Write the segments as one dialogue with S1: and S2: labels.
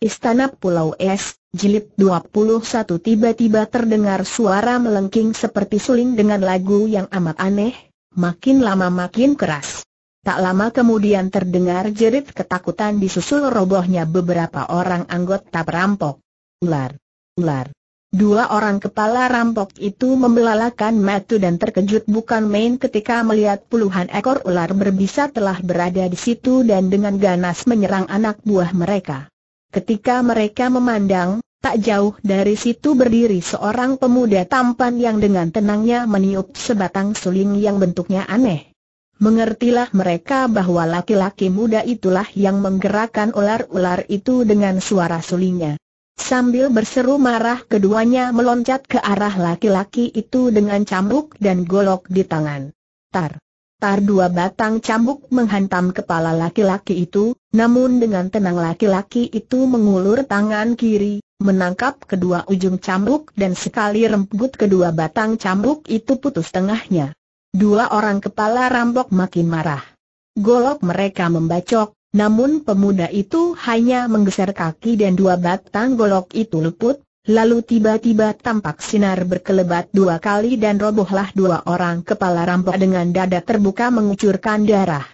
S1: Istana Pulau Es, Jilid 21 tiba-tiba terdengar suara melengking seperti suling dengan lagu yang amat aneh, makin lama makin keras. Tak lama kemudian terdengar jerit ketakutan disusul robohnya beberapa orang anggota perampok. Ular! Ular! Dua orang kepala rampok itu membelalakan mata dan terkejut bukan main ketika melihat puluhan ekor ular berbisa telah berada di situ dan dengan ganas menyerang anak buah mereka. Ketika mereka memandang, tak jauh dari situ berdiri seorang pemuda tampan yang dengan tenangnya meniup sebatang suling yang bentuknya aneh. Mengertilah mereka bahwa laki-laki muda itulah yang menggerakkan ular-ular itu dengan suara sulingnya. Sambil berseru marah keduanya meloncat ke arah laki-laki itu dengan cambuk dan golok di tangan. Tar! Tar dua batang cambuk menghantam kepala laki-laki itu, namun dengan tenang laki-laki itu mengulur tangan kiri, menangkap kedua ujung cambuk dan sekali rembut kedua batang cambuk itu putus tengahnya. Dua orang kepala rambok makin marah. Golok mereka membacok, namun pemuda itu hanya menggeser kaki dan dua batang golok itu luput, Lalu tiba-tiba tampak sinar berkelebat dua kali dan robohlah dua orang kepala rampok dengan dada terbuka mengucurkan darah.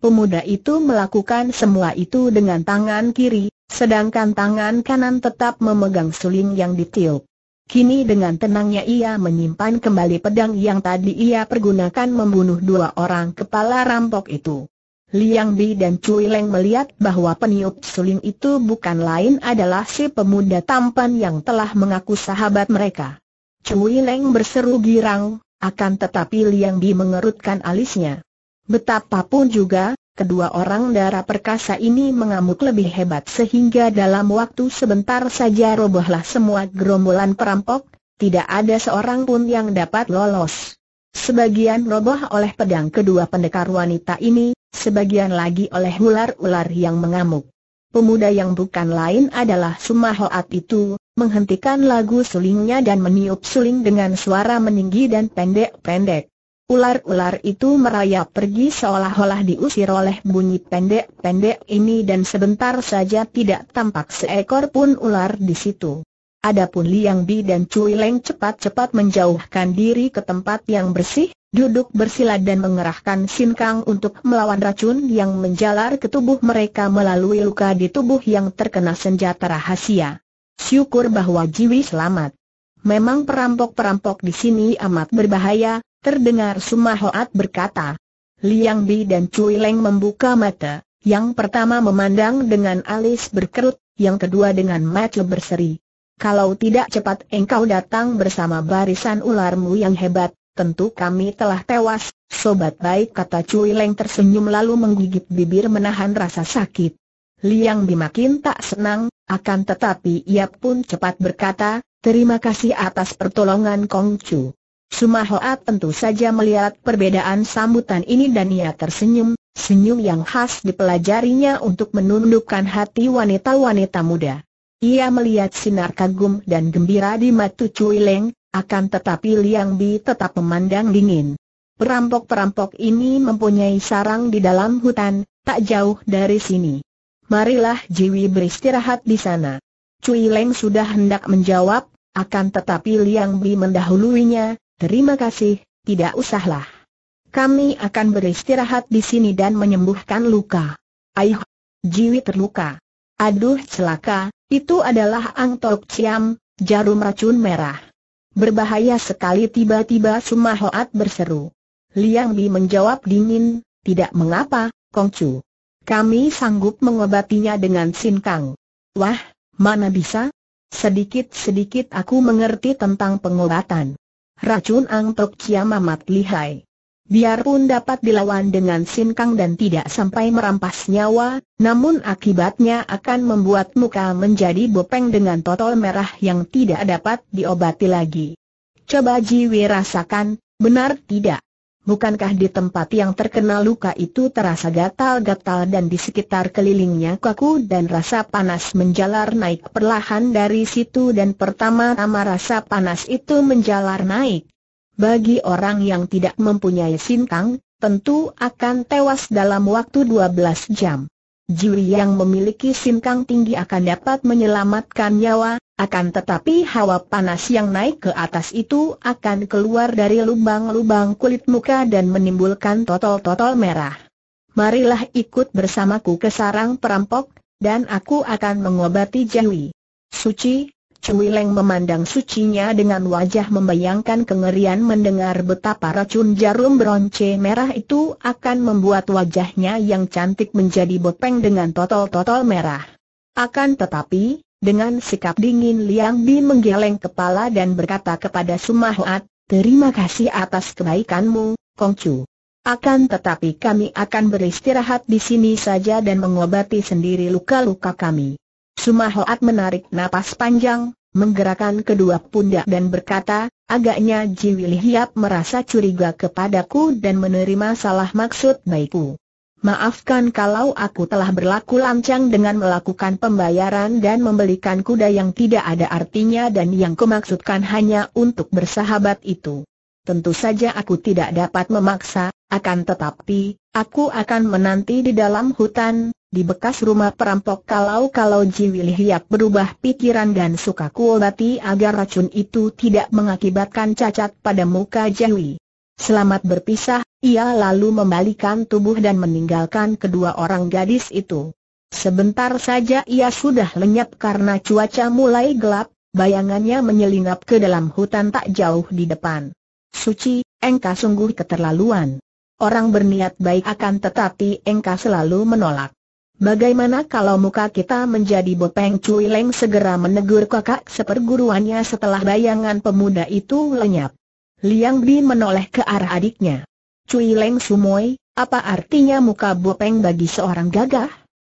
S1: Pemuda itu melakukan semua itu dengan tangan kiri, sedangkan tangan kanan tetap memegang suling yang ditiup. Kini dengan tenangnya ia menyimpan kembali pedang yang tadi ia pergunakan membunuh dua orang kepala rampok itu. Liang Bi dan Cui Leng melihat bahwa peniup suling itu bukan lain adalah si pemuda tampan yang telah mengaku sahabat mereka. Cui Leng berseru girang, akan tetapi Liang Bi mengerutkan alisnya. Betapapun juga, kedua orang darah perkasa ini mengamuk lebih hebat sehingga dalam waktu sebentar saja robohlah semua gerombolan perampok, tidak ada seorang pun yang dapat lolos. Sebagian roboh oleh pedang kedua pendekar wanita ini, sebagian lagi oleh ular-ular yang mengamuk. Pemuda yang bukan lain adalah Sumahoat itu, menghentikan lagu sulingnya dan meniup suling dengan suara meninggi dan pendek-pendek. Ular-ular itu merayap pergi seolah-olah diusir oleh bunyi pendek-pendek ini dan sebentar saja tidak tampak seekor pun ular di situ. Adapun Liang Bi dan Cui Leng cepat-cepat menjauhkan diri ke tempat yang bersih, duduk bersila dan mengerahkan sinkang untuk melawan racun yang menjalar ke tubuh mereka melalui luka di tubuh yang terkena senjata rahasia. Syukur bahwa Jiwi selamat. Memang perampok-perampok di sini amat berbahaya, terdengar Sumahoat berkata. Liang Bi dan Cui Leng membuka mata, yang pertama memandang dengan alis berkerut, yang kedua dengan mata berseri. Kalau tidak cepat engkau datang bersama barisan ularmu yang hebat, tentu kami telah tewas, sobat baik kata Cui Leng tersenyum lalu menggigit bibir menahan rasa sakit. Liang Bi tak senang, akan tetapi ia pun cepat berkata, terima kasih atas pertolongan Kong Chu. Sumahoa tentu saja melihat perbedaan sambutan ini dan ia tersenyum, senyum yang khas dipelajarinya untuk menundukkan hati wanita-wanita muda. Ia melihat sinar kagum dan gembira di mata Cui Leng, akan tetapi Liang Bi tetap memandang dingin. Perampok-perampok ini mempunyai sarang di dalam hutan, tak jauh dari sini. Marilah Jiwi beristirahat di sana. Cui Leng sudah hendak menjawab, akan tetapi Liang Bi mendahuluinya, terima kasih, tidak usahlah. Kami akan beristirahat di sini dan menyembuhkan luka. Aih, Jiwi terluka. Aduh celaka, itu adalah Ang Tok Ciam, jarum racun merah. Berbahaya sekali tiba-tiba Suma Hoat berseru. Liang Bi menjawab dingin, tidak mengapa, Kong Chu. Kami sanggup mengobatinya dengan sinkang. Wah, mana bisa? Sedikit-sedikit aku mengerti tentang pengobatan. Racun Ang Tok Chia lihai. Biarpun dapat dilawan dengan sinkang dan tidak sampai merampas nyawa, namun akibatnya akan membuat muka menjadi bopeng dengan totol merah yang tidak dapat diobati lagi. Coba Jiwi rasakan, benar tidak? Bukankah di tempat yang terkena luka itu terasa gatal-gatal dan di sekitar kelilingnya kaku dan rasa panas menjalar naik perlahan dari situ dan pertama-tama rasa panas itu menjalar naik bagi orang yang tidak mempunyai sintang, tentu akan tewas dalam waktu 12 jam. Juri yang memiliki sintang tinggi akan dapat menyelamatkan nyawa, akan tetapi hawa panas yang naik ke atas itu akan keluar dari lubang-lubang kulit muka dan menimbulkan totol-totol merah. Marilah ikut bersamaku ke sarang perampok, dan aku akan mengobati Jawi. Suci, Cui Leng memandang sucinya dengan wajah membayangkan kengerian mendengar betapa racun jarum bronce merah itu akan membuat wajahnya yang cantik menjadi bopeng dengan totol-totol merah. Akan tetapi, dengan sikap dingin Liang Bi menggeleng kepala dan berkata kepada Sumahuat, terima kasih atas kebaikanmu, Kong Chu. Akan tetapi kami akan beristirahat di sini saja dan mengobati sendiri luka-luka kami. Sumahoat menarik napas panjang, menggerakkan kedua pundak dan berkata, agaknya Jiwil Hiap merasa curiga kepadaku dan menerima salah maksud baikku. Maafkan kalau aku telah berlaku lancang dengan melakukan pembayaran dan membelikan kuda yang tidak ada artinya dan yang kumaksudkan hanya untuk bersahabat itu. Tentu saja aku tidak dapat memaksa, akan tetapi, aku akan menanti di dalam hutan, di bekas rumah perampok kalau-kalau Jiwil Hiap berubah pikiran dan suka kuobati agar racun itu tidak mengakibatkan cacat pada muka Jiwi. Selamat berpisah, ia lalu membalikan tubuh dan meninggalkan kedua orang gadis itu. Sebentar saja ia sudah lenyap karena cuaca mulai gelap, bayangannya menyelinap ke dalam hutan tak jauh di depan. Suci, engkau sungguh keterlaluan. Orang berniat baik akan tetapi engkau selalu menolak. Bagaimana kalau muka kita menjadi bopeng Cui Leng segera menegur kakak seperguruannya setelah bayangan pemuda itu lenyap. Liang Bi menoleh ke arah adiknya. Cui Leng Sumoy, apa artinya muka bopeng bagi seorang gagah?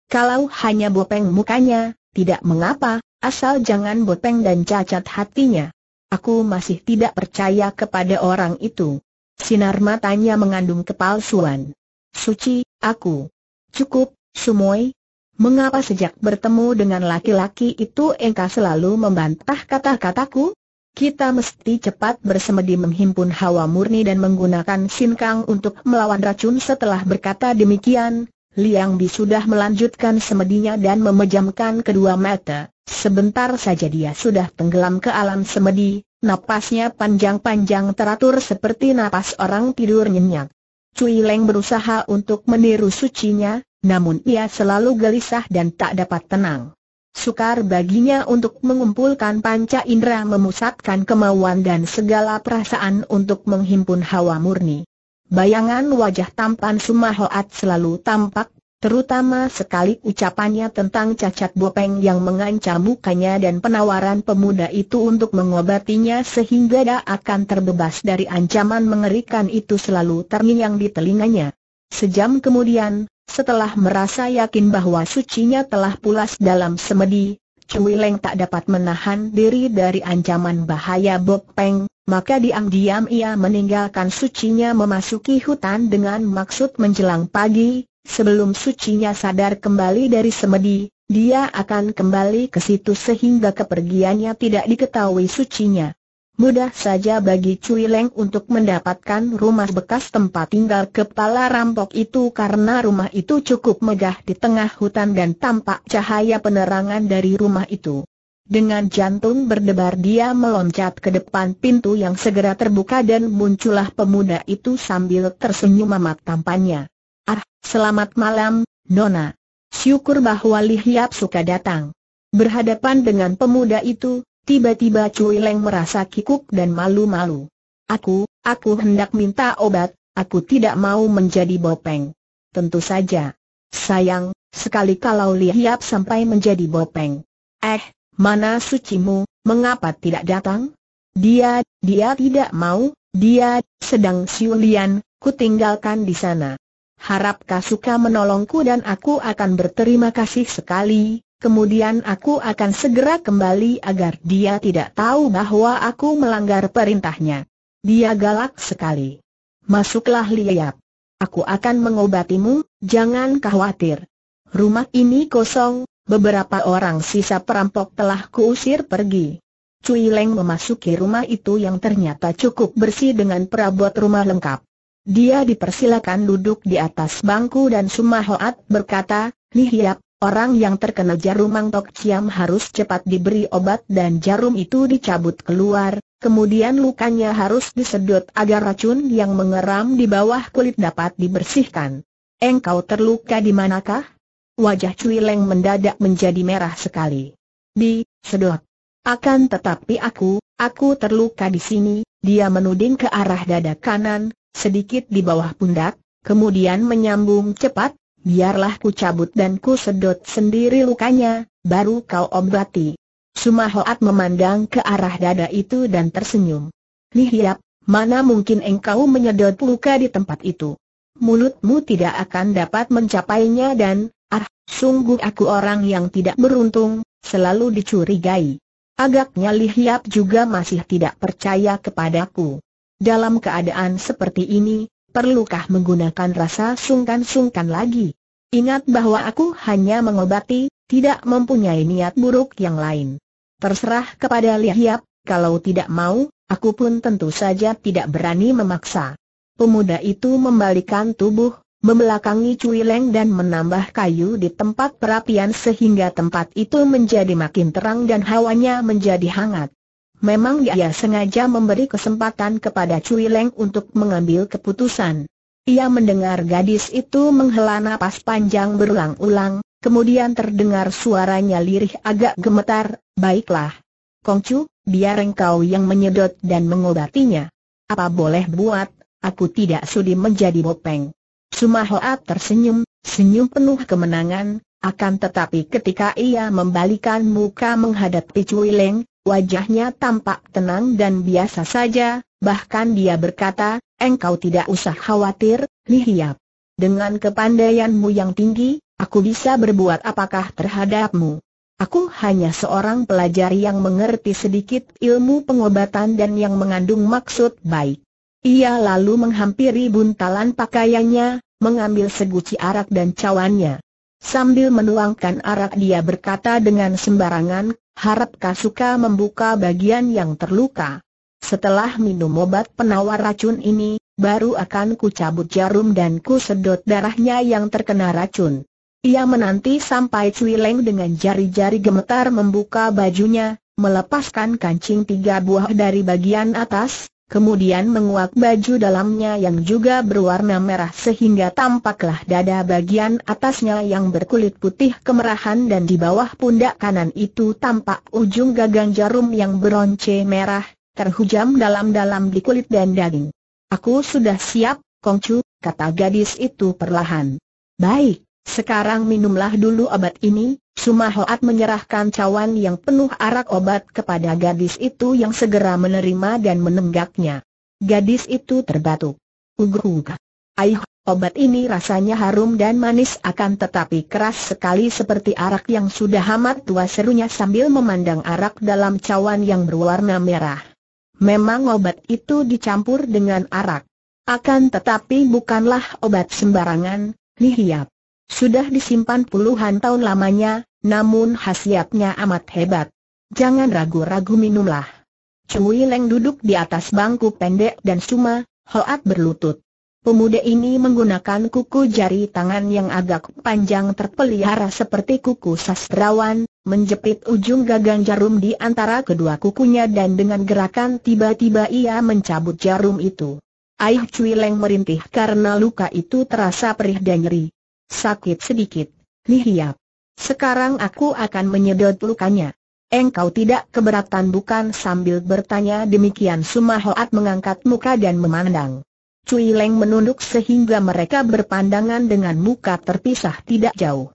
S1: Kalau hanya bopeng mukanya, tidak mengapa, asal jangan bopeng dan cacat hatinya. Aku masih tidak percaya kepada orang itu. Sinar matanya mengandung kepalsuan. Suci, aku. Cukup, Sumoy. Mengapa sejak bertemu dengan laki-laki itu engkau selalu membantah kata-kataku? Kita mesti cepat bersemedi menghimpun hawa murni dan menggunakan sinkang untuk melawan racun setelah berkata demikian, Liang Bi sudah melanjutkan semedinya dan memejamkan kedua mata, sebentar saja dia sudah tenggelam ke alam semedi, napasnya panjang-panjang teratur seperti napas orang tidur nyenyak. Cui Leng berusaha untuk meniru sucinya, namun ia selalu gelisah dan tak dapat tenang. Sukar baginya untuk mengumpulkan panca indera memusatkan kemauan dan segala perasaan untuk menghimpun hawa murni. Bayangan wajah tampan Sumahoat selalu tampak, terutama sekali ucapannya tentang cacat bopeng yang mengancam mukanya dan penawaran pemuda itu untuk mengobatinya sehingga dia akan terbebas dari ancaman mengerikan itu selalu terngiang di telinganya. Sejam kemudian, setelah merasa yakin bahwa sucinya telah pulas dalam semedi, Cui Leng tak dapat menahan diri dari ancaman bahaya Bok Peng, maka diam-diam ia meninggalkan sucinya memasuki hutan dengan maksud menjelang pagi, sebelum sucinya sadar kembali dari semedi, dia akan kembali ke situ sehingga kepergiannya tidak diketahui sucinya. Mudah saja bagi Cui Leng untuk mendapatkan rumah bekas tempat tinggal kepala rampok itu karena rumah itu cukup megah di tengah hutan dan tampak cahaya penerangan dari rumah itu. Dengan jantung berdebar dia meloncat ke depan pintu yang segera terbuka dan muncullah pemuda itu sambil tersenyum amat tampannya. Ah, selamat malam, Nona. Syukur bahwa Li Hiap suka datang. Berhadapan dengan pemuda itu, Tiba-tiba Cui Leng merasa kikuk dan malu-malu. Aku, aku hendak minta obat, aku tidak mau menjadi bopeng. Tentu saja. Sayang, sekali kalau lihat sampai menjadi bopeng. Eh, mana sucimu, mengapa tidak datang? Dia, dia tidak mau, dia, sedang siulian, ku tinggalkan di sana. Harap Kasuka menolongku dan aku akan berterima kasih sekali, Kemudian aku akan segera kembali agar dia tidak tahu bahwa aku melanggar perintahnya. Dia galak sekali. Masuklah liap. Aku akan mengobatimu, jangan khawatir. Rumah ini kosong, beberapa orang sisa perampok telah kuusir pergi. Cui Leng memasuki rumah itu yang ternyata cukup bersih dengan perabot rumah lengkap. Dia dipersilakan duduk di atas bangku dan Sumahoat berkata, Yap. Orang yang terkena jarum mangtok ciam harus cepat diberi obat dan jarum itu dicabut keluar, kemudian lukanya harus disedot agar racun yang mengeram di bawah kulit dapat dibersihkan. Engkau terluka di manakah? Wajah Cui Leng mendadak menjadi merah sekali. Di, sedot. Akan tetapi aku, aku terluka di sini, dia menuding ke arah dada kanan, sedikit di bawah pundak, kemudian menyambung cepat, biarlah ku cabut dan ku sedot sendiri lukanya, baru kau obati. Sumahoat memandang ke arah dada itu dan tersenyum. Lihiap, mana mungkin engkau menyedot luka di tempat itu? Mulutmu tidak akan dapat mencapainya dan, ah, sungguh aku orang yang tidak beruntung, selalu dicurigai. Agaknya Lihiap juga masih tidak percaya kepadaku. Dalam keadaan seperti ini, perlukah menggunakan rasa sungkan-sungkan lagi? Ingat bahwa aku hanya mengobati, tidak mempunyai niat buruk yang lain. Terserah kepada Lihiap, kalau tidak mau, aku pun tentu saja tidak berani memaksa. Pemuda itu membalikan tubuh, membelakangi Cui Leng dan menambah kayu di tempat perapian sehingga tempat itu menjadi makin terang dan hawanya menjadi hangat. Memang dia ya, sengaja memberi kesempatan kepada Cui Leng untuk mengambil keputusan. Ia mendengar gadis itu menghela napas panjang berulang-ulang, kemudian terdengar suaranya lirih agak gemetar, baiklah. Kongcu, biar engkau yang menyedot dan mengobatinya. Apa boleh buat, aku tidak sudi menjadi bopeng. Sumahoat tersenyum, senyum penuh kemenangan, akan tetapi ketika ia membalikan muka menghadapi Cui Leng, Wajahnya tampak tenang dan biasa saja, bahkan dia berkata, engkau tidak usah khawatir, Lihiap. Dengan kepandaianmu yang tinggi, aku bisa berbuat apakah terhadapmu. Aku hanya seorang pelajar yang mengerti sedikit ilmu pengobatan dan yang mengandung maksud baik. Ia lalu menghampiri buntalan pakaiannya, mengambil seguci arak dan cawannya. Sambil menuangkan arak dia berkata dengan sembarangan, harap kau suka membuka bagian yang terluka. Setelah minum obat penawar racun ini, baru akan ku cabut jarum dan ku sedot darahnya yang terkena racun. Ia menanti sampai Cui Leng dengan jari-jari gemetar membuka bajunya, melepaskan kancing tiga buah dari bagian atas, kemudian menguak baju dalamnya yang juga berwarna merah sehingga tampaklah dada bagian atasnya yang berkulit putih kemerahan dan di bawah pundak kanan itu tampak ujung gagang jarum yang beronce merah, terhujam dalam-dalam di kulit dan daging. Aku sudah siap, Kongcu, kata gadis itu perlahan. Baik, sekarang minumlah dulu obat ini, Sumahoat menyerahkan cawan yang penuh arak obat kepada gadis itu yang segera menerima dan menenggaknya. Gadis itu terbatuk. Uguh. Aih, obat ini rasanya harum dan manis akan tetapi keras sekali seperti arak yang sudah amat tua serunya sambil memandang arak dalam cawan yang berwarna merah. Memang obat itu dicampur dengan arak. Akan tetapi bukanlah obat sembarangan, lihiap. Sudah disimpan puluhan tahun lamanya, namun khasiatnya amat hebat. Jangan ragu-ragu minumlah. Cui Leng duduk di atas bangku pendek dan Suma, Hoat berlutut. Pemuda ini menggunakan kuku jari tangan yang agak panjang terpelihara seperti kuku sastrawan, menjepit ujung gagang jarum di antara kedua kukunya dan dengan gerakan tiba-tiba ia mencabut jarum itu. Aih Cui Leng merintih karena luka itu terasa perih dan nyeri. Sakit sedikit. Lihiap. Sekarang aku akan menyedot lukanya. Engkau tidak keberatan bukan sambil bertanya demikian Sumahoat mengangkat muka dan memandang. Cui Leng menunduk sehingga mereka berpandangan dengan muka terpisah tidak jauh.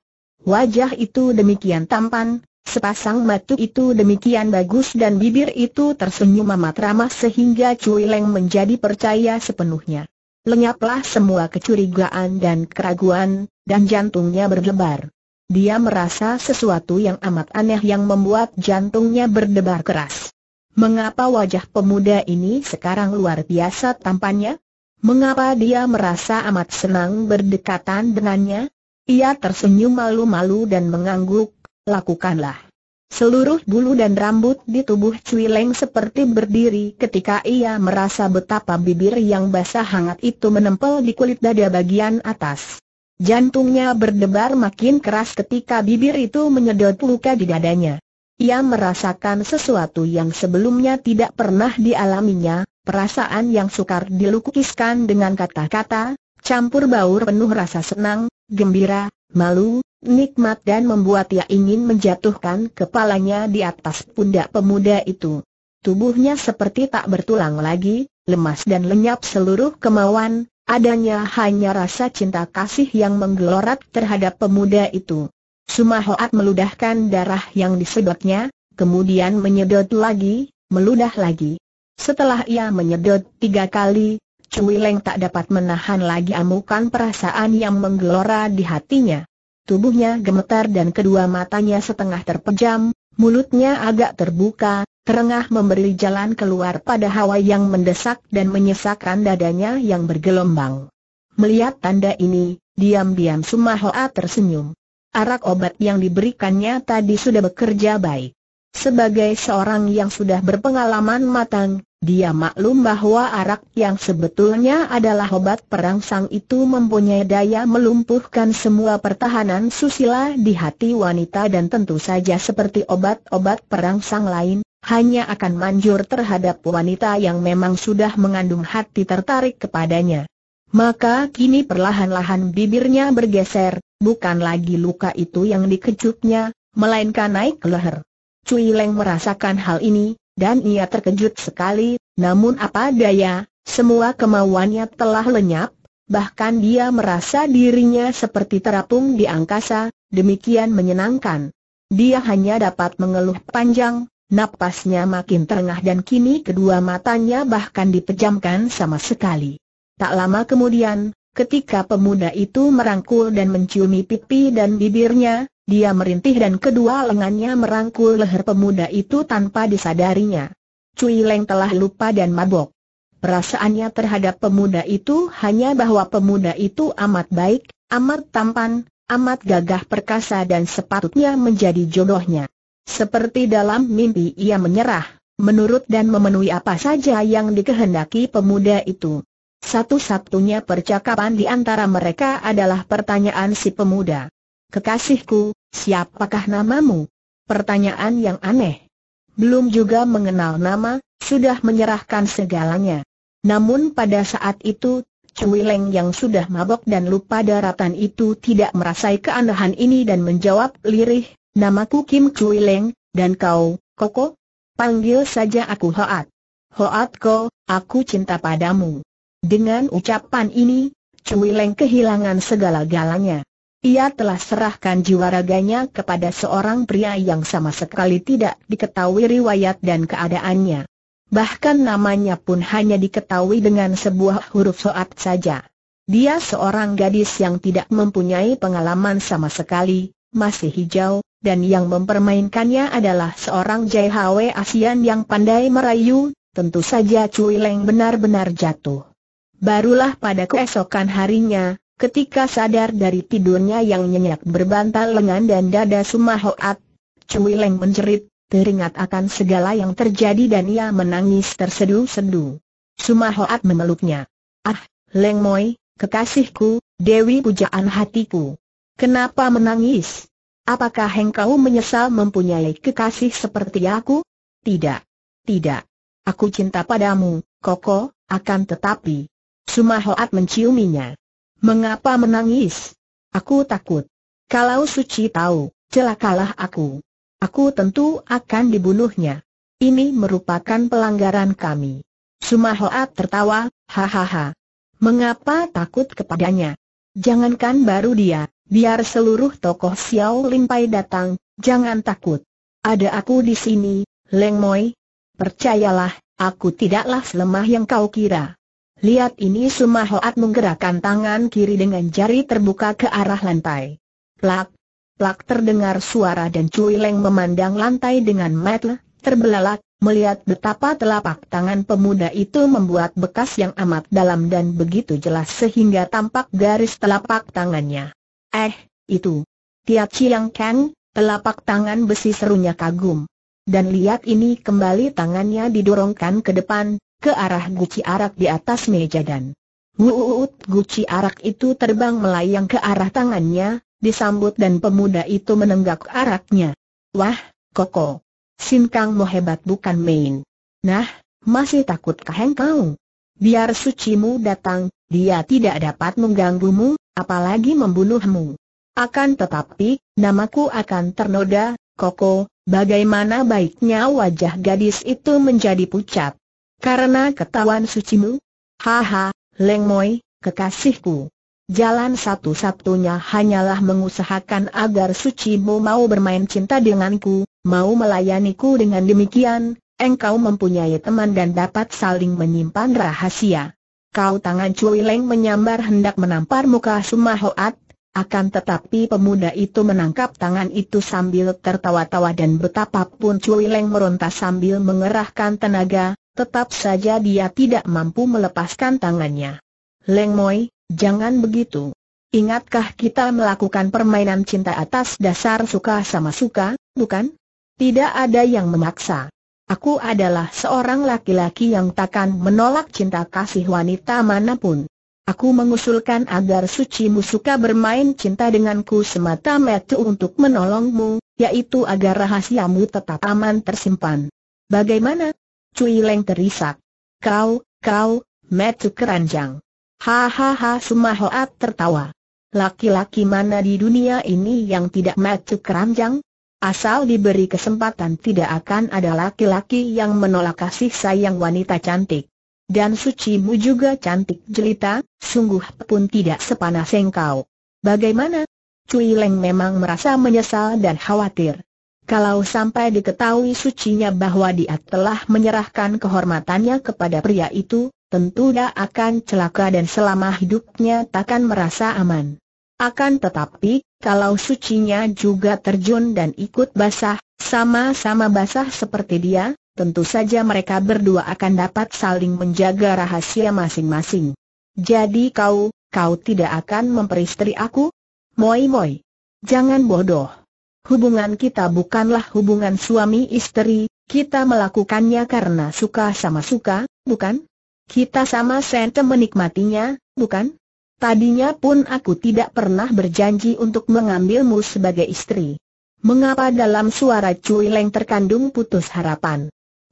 S1: Wajah itu demikian tampan, sepasang mata itu demikian bagus dan bibir itu tersenyum amat ramah sehingga Cui Leng menjadi percaya sepenuhnya. Lenyaplah semua kecurigaan dan keraguan, dan jantungnya berdebar. Dia merasa sesuatu yang amat aneh yang membuat jantungnya berdebar keras. Mengapa wajah pemuda ini sekarang luar biasa tampannya? Mengapa dia merasa amat senang berdekatan dengannya? Ia tersenyum malu-malu dan mengangguk, lakukanlah. Seluruh bulu dan rambut di tubuh Cui Leng seperti berdiri ketika ia merasa betapa bibir yang basah hangat itu menempel di kulit dada bagian atas. Jantungnya berdebar makin keras ketika bibir itu menyedot luka di dadanya. Ia merasakan sesuatu yang sebelumnya tidak pernah dialaminya, perasaan yang sukar dilukiskan dengan kata-kata, campur baur penuh rasa senang, gembira, malu, nikmat dan membuat ia ingin menjatuhkan kepalanya di atas pundak pemuda itu. Tubuhnya seperti tak bertulang lagi, lemas dan lenyap seluruh kemauan, Adanya hanya rasa cinta kasih yang menggelorat terhadap pemuda itu. Sumahoat meludahkan darah yang disedotnya, kemudian menyedot lagi, meludah lagi. Setelah ia menyedot tiga kali, Cui Leng tak dapat menahan lagi amukan perasaan yang menggelora di hatinya. Tubuhnya gemetar dan kedua matanya setengah terpejam, mulutnya agak terbuka, terengah memberi jalan keluar pada hawa yang mendesak dan menyesakkan dadanya yang bergelombang. Melihat tanda ini, diam-diam Sumahoa tersenyum. Arak obat yang diberikannya tadi sudah bekerja baik. Sebagai seorang yang sudah berpengalaman matang, dia maklum bahwa arak yang sebetulnya adalah obat perangsang itu mempunyai daya melumpuhkan semua pertahanan susila di hati wanita dan tentu saja seperti obat-obat perangsang lain, hanya akan manjur terhadap wanita yang memang sudah mengandung hati tertarik kepadanya. Maka kini perlahan-lahan bibirnya bergeser, bukan lagi luka itu yang dikejutnya, melainkan naik ke leher. Cui Leng merasakan hal ini, dan ia terkejut sekali, namun apa daya, semua kemauannya telah lenyap, bahkan dia merasa dirinya seperti terapung di angkasa, demikian menyenangkan. Dia hanya dapat mengeluh panjang, Napasnya makin terengah dan kini kedua matanya bahkan dipejamkan sama sekali. Tak lama kemudian, ketika pemuda itu merangkul dan menciumi pipi dan bibirnya, dia merintih dan kedua lengannya merangkul leher pemuda itu tanpa disadarinya. Cui Leng telah lupa dan mabok. Perasaannya terhadap pemuda itu hanya bahwa pemuda itu amat baik, amat tampan, amat gagah perkasa dan sepatutnya menjadi jodohnya. Seperti dalam mimpi ia menyerah, menurut dan memenuhi apa saja yang dikehendaki pemuda itu. Satu-satunya percakapan di antara mereka adalah pertanyaan si pemuda. Kekasihku, siapakah namamu? Pertanyaan yang aneh. Belum juga mengenal nama, sudah menyerahkan segalanya. Namun pada saat itu, Cui Leng yang sudah mabok dan lupa daratan itu tidak merasai keanehan ini dan menjawab lirih, Namaku Kim Chui Leng, dan kau, Koko? Panggil saja aku Hoat. Hoat Ko, aku cinta padamu. Dengan ucapan ini, Chui Leng kehilangan segala galanya. Ia telah serahkan jiwa raganya kepada seorang pria yang sama sekali tidak diketahui riwayat dan keadaannya. Bahkan namanya pun hanya diketahui dengan sebuah huruf Hoat saja. Dia seorang gadis yang tidak mempunyai pengalaman sama sekali, masih hijau, dan yang mempermainkannya adalah seorang JHW ASEAN yang pandai merayu, tentu saja Cui Leng benar-benar jatuh. Barulah pada keesokan harinya, ketika sadar dari tidurnya yang nyenyak berbantal lengan dan dada Sumahoat, Cui Leng menjerit, teringat akan segala yang terjadi dan ia menangis tersedu-sedu. Sumahoat memeluknya. Ah, Leng Moi, kekasihku, Dewi pujaan hatiku. Kenapa menangis? Apakah engkau menyesal mempunyai kekasih seperti aku? Tidak. Tidak. Aku cinta padamu, Koko, akan tetapi. Sumahoat menciuminya. Mengapa menangis? Aku takut. Kalau Suci tahu, celakalah aku. Aku tentu akan dibunuhnya. Ini merupakan pelanggaran kami. Sumahoat tertawa, hahaha. Mengapa takut kepadanya? Jangankan baru dia, Biar seluruh tokoh Xiao Limpai datang, jangan takut. Ada aku di sini, Leng Moi. Percayalah, aku tidaklah selemah yang kau kira. Lihat ini Suma Hoat menggerakkan tangan kiri dengan jari terbuka ke arah lantai. Plak, plak terdengar suara dan Cui Leng memandang lantai dengan mata terbelalak, melihat betapa telapak tangan pemuda itu membuat bekas yang amat dalam dan begitu jelas sehingga tampak garis telapak tangannya. Eh, itu. Tiap Chiang Kang, telapak tangan besi serunya kagum. Dan lihat ini kembali tangannya didorongkan ke depan, ke arah guci arak di atas meja dan Wuuut guci arak itu terbang melayang ke arah tangannya, disambut dan pemuda itu menenggak araknya. Wah, Koko. Sin Kang mau hebat bukan main. Nah, masih takut kah engkau? Biar sucimu datang, dia tidak dapat mengganggumu, apalagi membunuhmu. Akan tetapi, namaku akan ternoda, Koko, bagaimana baiknya wajah gadis itu menjadi pucat. Karena ketahuan sucimu? Haha, Leng Moi, kekasihku. Jalan satu-satunya hanyalah mengusahakan agar sucimu mau bermain cinta denganku, mau melayaniku dengan demikian, engkau mempunyai teman dan dapat saling menyimpan rahasia. Kau tangan Cui Leng menyambar hendak menampar muka Suma Sumahoat, akan tetapi pemuda itu menangkap tangan itu sambil tertawa-tawa dan betapapun Cui Leng meronta sambil mengerahkan tenaga, tetap saja dia tidak mampu melepaskan tangannya. Leng Moi, jangan begitu. Ingatkah kita melakukan permainan cinta atas dasar suka sama suka, bukan? Tidak ada yang memaksa. Aku adalah seorang laki-laki yang takkan menolak cinta kasih wanita manapun. Aku mengusulkan agar Suci Musuka bermain cinta denganku semata-mata untuk menolongmu, yaitu agar rahasiamu tetap aman tersimpan. Bagaimana? Cui Leng terisak. Kau, kau, metu keranjang. Hahaha semua hoat tertawa. Laki-laki mana di dunia ini yang tidak metu keranjang? Asal diberi kesempatan tidak akan ada laki-laki yang menolak kasih sayang wanita cantik. Dan sucimu juga cantik jelita, sungguh pun tidak sepanas engkau. Bagaimana? Cui Leng memang merasa menyesal dan khawatir. Kalau sampai diketahui sucinya bahwa dia telah menyerahkan kehormatannya kepada pria itu, tentu dia akan celaka dan selama hidupnya takkan merasa aman. Akan tetapi, kalau sucinya juga terjun dan ikut basah, sama-sama basah seperti dia, tentu saja mereka berdua akan dapat saling menjaga rahasia masing-masing. Jadi kau, kau tidak akan memperistri aku? Moi moi. Jangan bodoh. Hubungan kita bukanlah hubungan suami istri, kita melakukannya karena suka sama suka, bukan? Kita sama-sama menikmatinya, bukan? Tadinya pun aku tidak pernah berjanji untuk mengambilmu sebagai istri. Mengapa dalam suara Cui Leng terkandung putus harapan?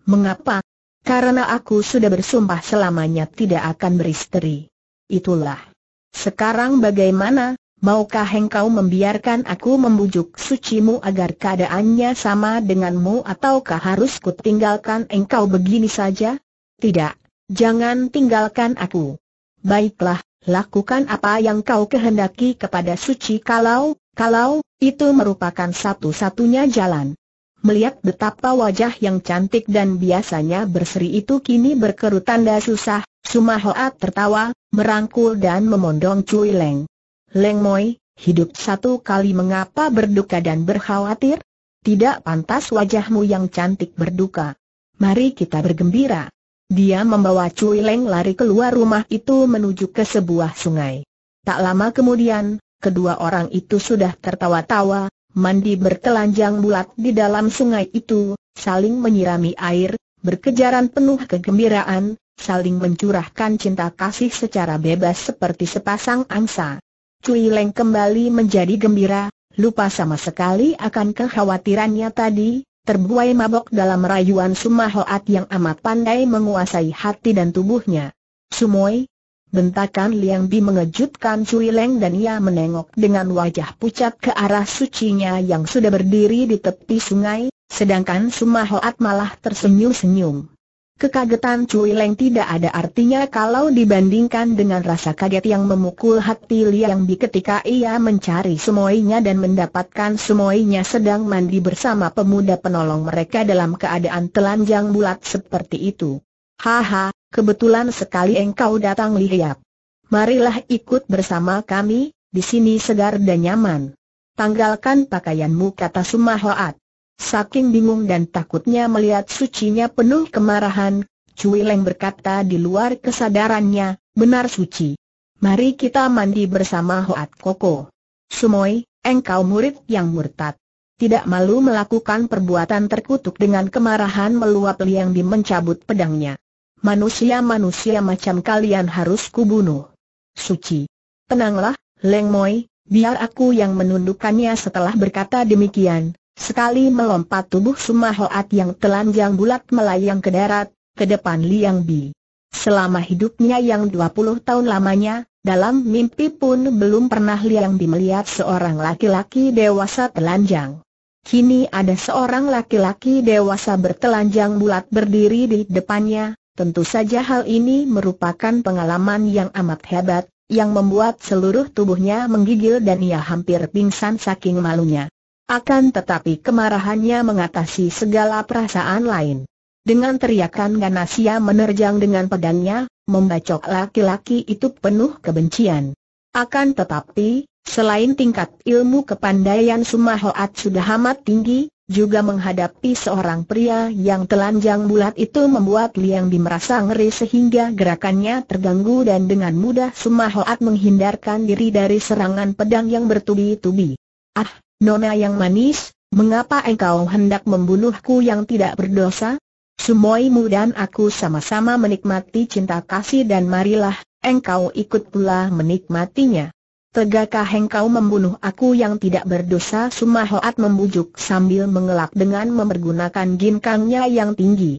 S1: Mengapa? Karena aku sudah bersumpah selamanya tidak akan beristri. Itulah. Sekarang bagaimana, maukah engkau membiarkan aku membujuk sucimu agar keadaannya sama denganmu ataukah harus kutinggalkan engkau begini saja? Tidak, jangan tinggalkan aku. Baiklah, Lakukan apa yang kau kehendaki kepada suci kalau, kalau, itu merupakan satu-satunya jalan. Melihat betapa wajah yang cantik dan biasanya berseri itu kini berkerut tanda susah, Sumahoa tertawa, merangkul dan memondong Cui Leng. Leng Moi, hidup satu kali mengapa berduka dan berkhawatir? Tidak pantas wajahmu yang cantik berduka. Mari kita bergembira. Dia membawa Cui Leng lari keluar rumah itu menuju ke sebuah sungai. Tak lama kemudian, kedua orang itu sudah tertawa-tawa, mandi bertelanjang bulat di dalam sungai itu, saling menyirami air, berkejaran penuh kegembiraan, saling mencurahkan cinta kasih secara bebas seperti sepasang angsa. Cui Leng kembali menjadi gembira, lupa sama sekali akan kekhawatirannya tadi, terbuai mabok dalam rayuan Sumahoat yang amat pandai menguasai hati dan tubuhnya. Sumoi, bentakan Liang Bi mengejutkan Cui Leng dan ia menengok dengan wajah pucat ke arah sucinya yang sudah berdiri di tepi sungai, sedangkan Sumahoat malah tersenyum-senyum. Kekagetan Cui Leng tidak ada artinya kalau dibandingkan dengan rasa kaget yang memukul hati Liang Bi ketika ia mencari semuanya dan mendapatkan semuanya sedang mandi bersama pemuda penolong mereka dalam keadaan telanjang bulat seperti itu. Haha, kebetulan sekali engkau datang lihat. Marilah ikut bersama kami, di sini segar dan nyaman. Tanggalkan pakaianmu kata Sumahoat. Saking bingung dan takutnya melihat sucinya penuh kemarahan, Cui Leng berkata di luar kesadarannya, benar suci. Mari kita mandi bersama Hoat Koko. Sumoy, engkau murid yang murtad. Tidak malu melakukan perbuatan terkutuk dengan kemarahan meluap liang di mencabut pedangnya. Manusia-manusia macam kalian harus kubunuh. Suci. Tenanglah, Leng Moy, biar aku yang menundukkannya setelah berkata demikian. Sekali melompat tubuh Sumahoat yang telanjang bulat melayang ke darat, ke depan Liang Bi. Selama hidupnya yang 20 tahun lamanya, dalam mimpi pun belum pernah Liang Bi melihat seorang laki-laki dewasa telanjang. Kini ada seorang laki-laki dewasa bertelanjang bulat berdiri di depannya, tentu saja hal ini merupakan pengalaman yang amat hebat, yang membuat seluruh tubuhnya menggigil dan ia hampir pingsan saking malunya. Akan tetapi kemarahannya mengatasi segala perasaan lain. Dengan teriakan ganas ia menerjang dengan pedangnya, membacok laki-laki itu penuh kebencian. Akan tetapi, selain tingkat ilmu kepandaian Sumahoat sudah amat tinggi, juga menghadapi seorang pria yang telanjang bulat itu membuat Liang Bi merasa ngeri sehingga gerakannya terganggu dan dengan mudah Sumahoat menghindarkan diri dari serangan pedang yang bertubi-tubi. Ah, Nona yang manis, mengapa engkau hendak membunuhku yang tidak berdosa? Sumoimu dan aku sama-sama menikmati cinta kasih dan marilah, engkau ikut pula menikmatinya. Tegakkah engkau membunuh aku yang tidak berdosa? Sumahoat membujuk sambil mengelak dengan mempergunakan ginkangnya yang tinggi.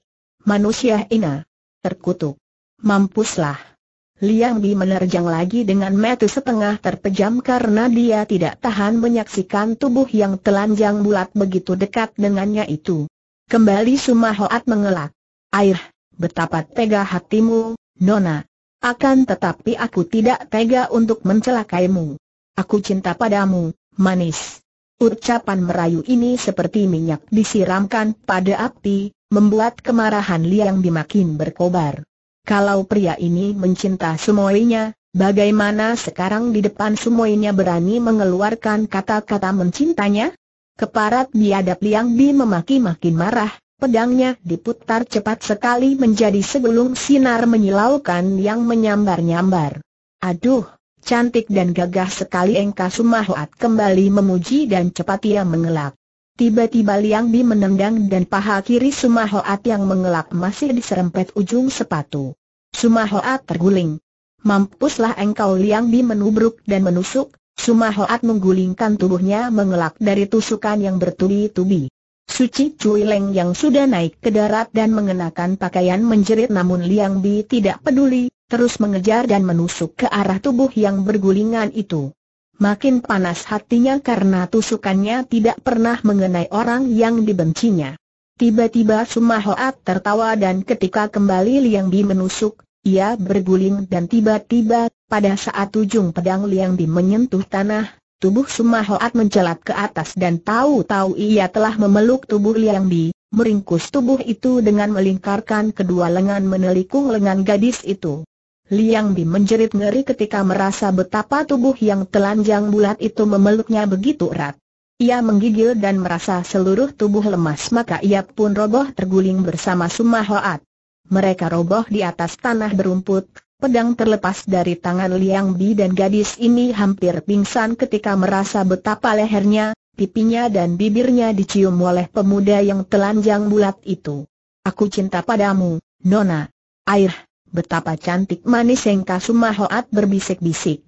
S1: Manusia ina. Terkutuk. Mampuslah. Liang Bi menerjang lagi dengan metu setengah terpejam karena dia tidak tahan menyaksikan tubuh yang telanjang bulat begitu dekat dengannya itu. Kembali Sumahoat mengelak. Air, betapa tega hatimu, Nona. Akan tetapi aku tidak tega untuk mencelakaimu. Aku cinta padamu, manis. Ucapan merayu ini seperti minyak disiramkan pada api, membuat kemarahan Liang Bi makin berkobar. Kalau pria ini mencinta sumoinya, bagaimana sekarang di depan sumoinya berani mengeluarkan kata-kata mencintanya? Keparat biadab Liang Bi memaki-maki marah, pedangnya diputar cepat sekali menjadi segelung sinar menyilaukan yang menyambar-nyambar. Aduh, cantik dan gagah sekali Engka Sumahuat kembali memuji dan cepat ia mengelak. Tiba-tiba Liang Bi menendang dan paha kiri Sumahoat yang mengelak masih diserempet ujung sepatu. Sumahoat terguling. Mampuslah engkau Liang Bi menubruk dan menusuk, Sumahoat menggulingkan tubuhnya mengelak dari tusukan yang bertubi-tubi. Suci Cui Leng yang sudah naik ke darat dan mengenakan pakaian menjerit namun Liang Bi tidak peduli, terus mengejar dan menusuk ke arah tubuh yang bergulingan itu makin panas hatinya karena tusukannya tidak pernah mengenai orang yang dibencinya. Tiba-tiba Sumahoat tertawa dan ketika kembali Liang Bi menusuk, ia berguling dan tiba-tiba, pada saat ujung pedang Liang Bi menyentuh tanah, tubuh Sumahoat mencelat ke atas dan tahu-tahu ia telah memeluk tubuh Liang Bi, meringkus tubuh itu dengan melingkarkan kedua lengan menelikung lengan gadis itu. Liang Bi menjerit ngeri ketika merasa betapa tubuh yang telanjang bulat itu memeluknya begitu erat. Ia menggigil dan merasa seluruh tubuh lemas maka ia pun roboh terguling bersama Suma Hoat. Mereka roboh di atas tanah berumput, pedang terlepas dari tangan Liang Bi dan gadis ini hampir pingsan ketika merasa betapa lehernya, pipinya dan bibirnya dicium oleh pemuda yang telanjang bulat itu. Aku cinta padamu, Nona. Air Betapa cantik manis yang Kasuma Hoat berbisik-bisik.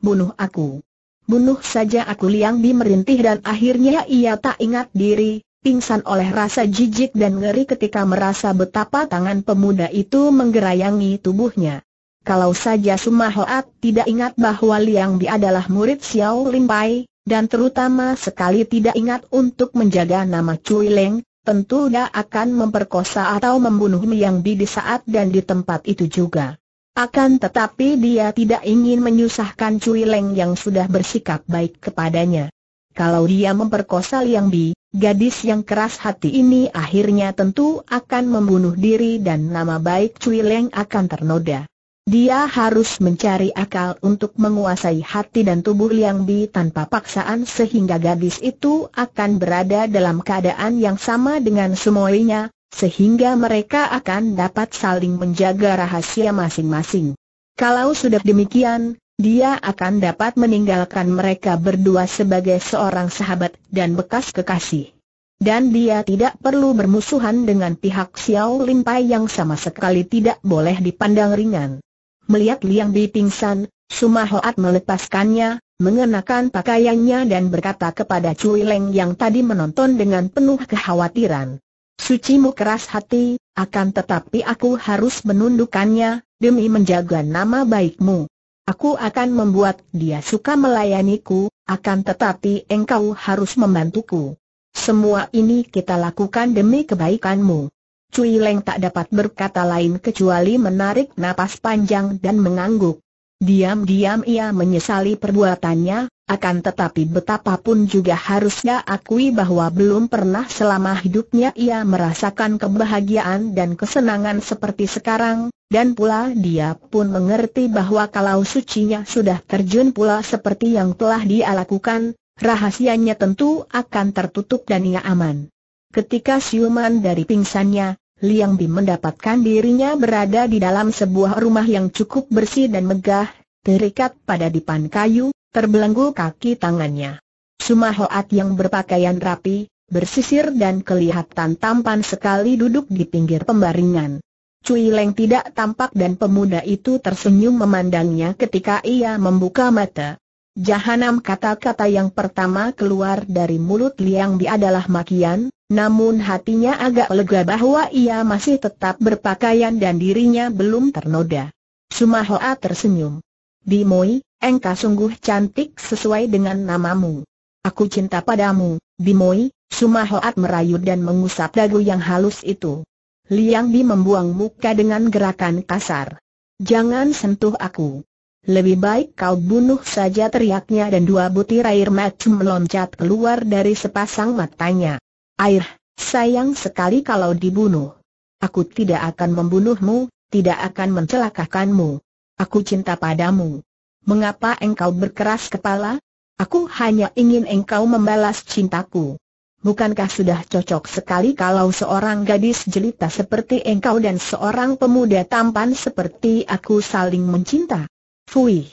S1: Bunuh aku. Bunuh saja aku Liang Bi merintih dan akhirnya ia tak ingat diri, pingsan oleh rasa jijik dan ngeri ketika merasa betapa tangan pemuda itu menggerayangi tubuhnya. Kalau saja Sumahoat tidak ingat bahwa Liang Bi adalah murid Xiao Limpai, dan terutama sekali tidak ingat untuk menjaga nama Cui Leng, Tentunya akan memperkosa atau membunuh Yang Bi di saat dan di tempat itu juga. Akan tetapi dia tidak ingin menyusahkan Cui Leng yang sudah bersikap baik kepadanya. Kalau dia memperkosa Yang Bi, gadis yang keras hati ini akhirnya tentu akan membunuh diri dan nama baik Cui Leng akan ternoda. Dia harus mencari akal untuk menguasai hati dan tubuh Liang Bi tanpa paksaan sehingga gadis itu akan berada dalam keadaan yang sama dengan semuanya, sehingga mereka akan dapat saling menjaga rahasia masing-masing. Kalau sudah demikian, dia akan dapat meninggalkan mereka berdua sebagai seorang sahabat dan bekas kekasih. Dan dia tidak perlu bermusuhan dengan pihak Xiao Lin Pai yang sama sekali tidak boleh dipandang ringan. Melihat Liang Bi pingsan, Suma melepaskannya, mengenakan pakaiannya dan berkata kepada Cui Leng yang tadi menonton dengan penuh kekhawatiran. Sucimu keras hati, akan tetapi aku harus menundukkannya, demi menjaga nama baikmu. Aku akan membuat dia suka melayaniku, akan tetapi engkau harus membantuku. Semua ini kita lakukan demi kebaikanmu. Cui Leng tak dapat berkata lain kecuali menarik napas panjang dan mengangguk. Diam-diam ia menyesali perbuatannya, akan tetapi betapapun juga harusnya akui bahwa belum pernah selama hidupnya ia merasakan kebahagiaan dan kesenangan seperti sekarang, dan pula dia pun mengerti bahwa kalau sucinya sudah terjun pula seperti yang telah dia lakukan, rahasianya tentu akan tertutup dan ia aman. Ketika siuman dari pingsannya, Liang Bi mendapatkan dirinya berada di dalam sebuah rumah yang cukup bersih dan megah, terikat pada dipan kayu, terbelenggu kaki tangannya. Sumahoat yang berpakaian rapi, bersisir dan kelihatan tampan sekali duduk di pinggir pembaringan. Cui Leng tidak tampak dan pemuda itu tersenyum memandangnya ketika ia membuka mata. Jahanam kata-kata yang pertama keluar dari mulut Liang Bi adalah makian, namun hatinya agak lega bahwa ia masih tetap berpakaian dan dirinya belum ternoda. Sumahoa tersenyum. Bimoi, engkau sungguh cantik sesuai dengan namamu. Aku cinta padamu, Bimoi, Sumahoat merayu dan mengusap dagu yang halus itu. Liang Bi membuang muka dengan gerakan kasar. Jangan sentuh aku. Lebih baik kau bunuh saja teriaknya dan dua butir air mata meloncat keluar dari sepasang matanya. Air, sayang sekali kalau dibunuh. Aku tidak akan membunuhmu, tidak akan mencelakakanmu. Aku cinta padamu. Mengapa engkau berkeras kepala? Aku hanya ingin engkau membalas cintaku. Bukankah sudah cocok sekali kalau seorang gadis jelita seperti engkau dan seorang pemuda tampan seperti aku saling mencinta? Fui!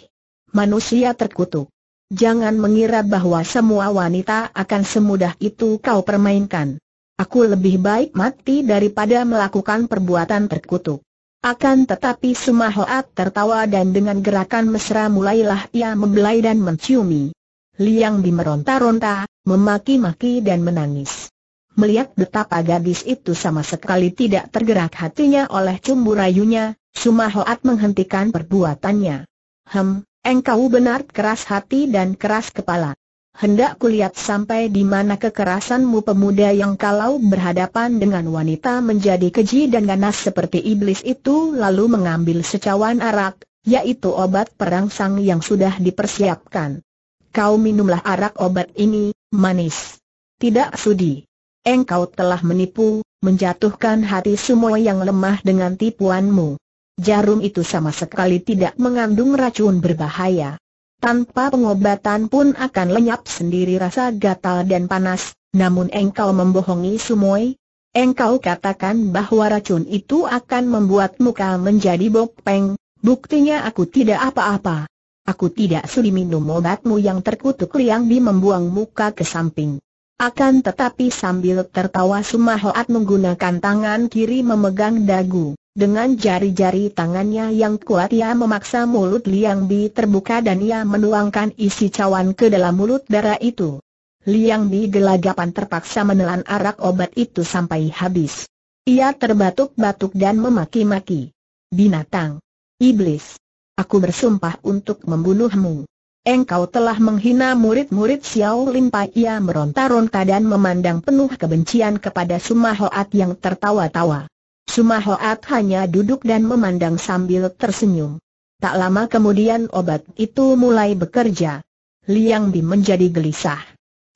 S1: Manusia terkutuk. Jangan mengira bahwa semua wanita akan semudah itu kau permainkan. Aku lebih baik mati daripada melakukan perbuatan terkutuk. Akan tetapi Hoat tertawa dan dengan gerakan mesra mulailah ia membelai dan menciumi. Liang meronta ronta memaki-maki dan menangis. Melihat betapa gadis itu sama sekali tidak tergerak hatinya oleh cumbu rayunya, Hoat menghentikan perbuatannya. Hem, Engkau benar keras hati dan keras kepala. Hendak kulihat sampai di mana kekerasanmu pemuda yang kalau berhadapan dengan wanita menjadi keji dan ganas seperti iblis itu lalu mengambil secawan arak, yaitu obat perangsang yang sudah dipersiapkan. Kau minumlah arak obat ini, manis. Tidak sudi. Engkau telah menipu, menjatuhkan hati semua yang lemah dengan tipuanmu. Jarum itu sama sekali tidak mengandung racun berbahaya. Tanpa pengobatan pun akan lenyap sendiri rasa gatal dan panas, namun engkau membohongi Sumoy. Engkau katakan bahwa racun itu akan membuat muka menjadi bopeng, buktinya aku tidak apa-apa. Aku tidak sudi minum obatmu yang terkutuk Liang di membuang muka ke samping. Akan tetapi sambil tertawa Sumahoat menggunakan tangan kiri memegang dagu. Dengan jari-jari tangannya yang kuat ia memaksa mulut Liang Bi terbuka dan ia menuangkan isi cawan ke dalam mulut darah itu. Liang Bi gelagapan terpaksa menelan arak obat itu sampai habis. Ia terbatuk-batuk dan memaki-maki. Binatang. Iblis. Aku bersumpah untuk membunuhmu. Engkau telah menghina murid-murid Xiao Lin Pai. Ia meronta-ronta dan memandang penuh kebencian kepada Sumahoat yang tertawa-tawa. Sumahoat hanya duduk dan memandang sambil tersenyum. Tak lama kemudian obat itu mulai bekerja. Liang Bi menjadi gelisah.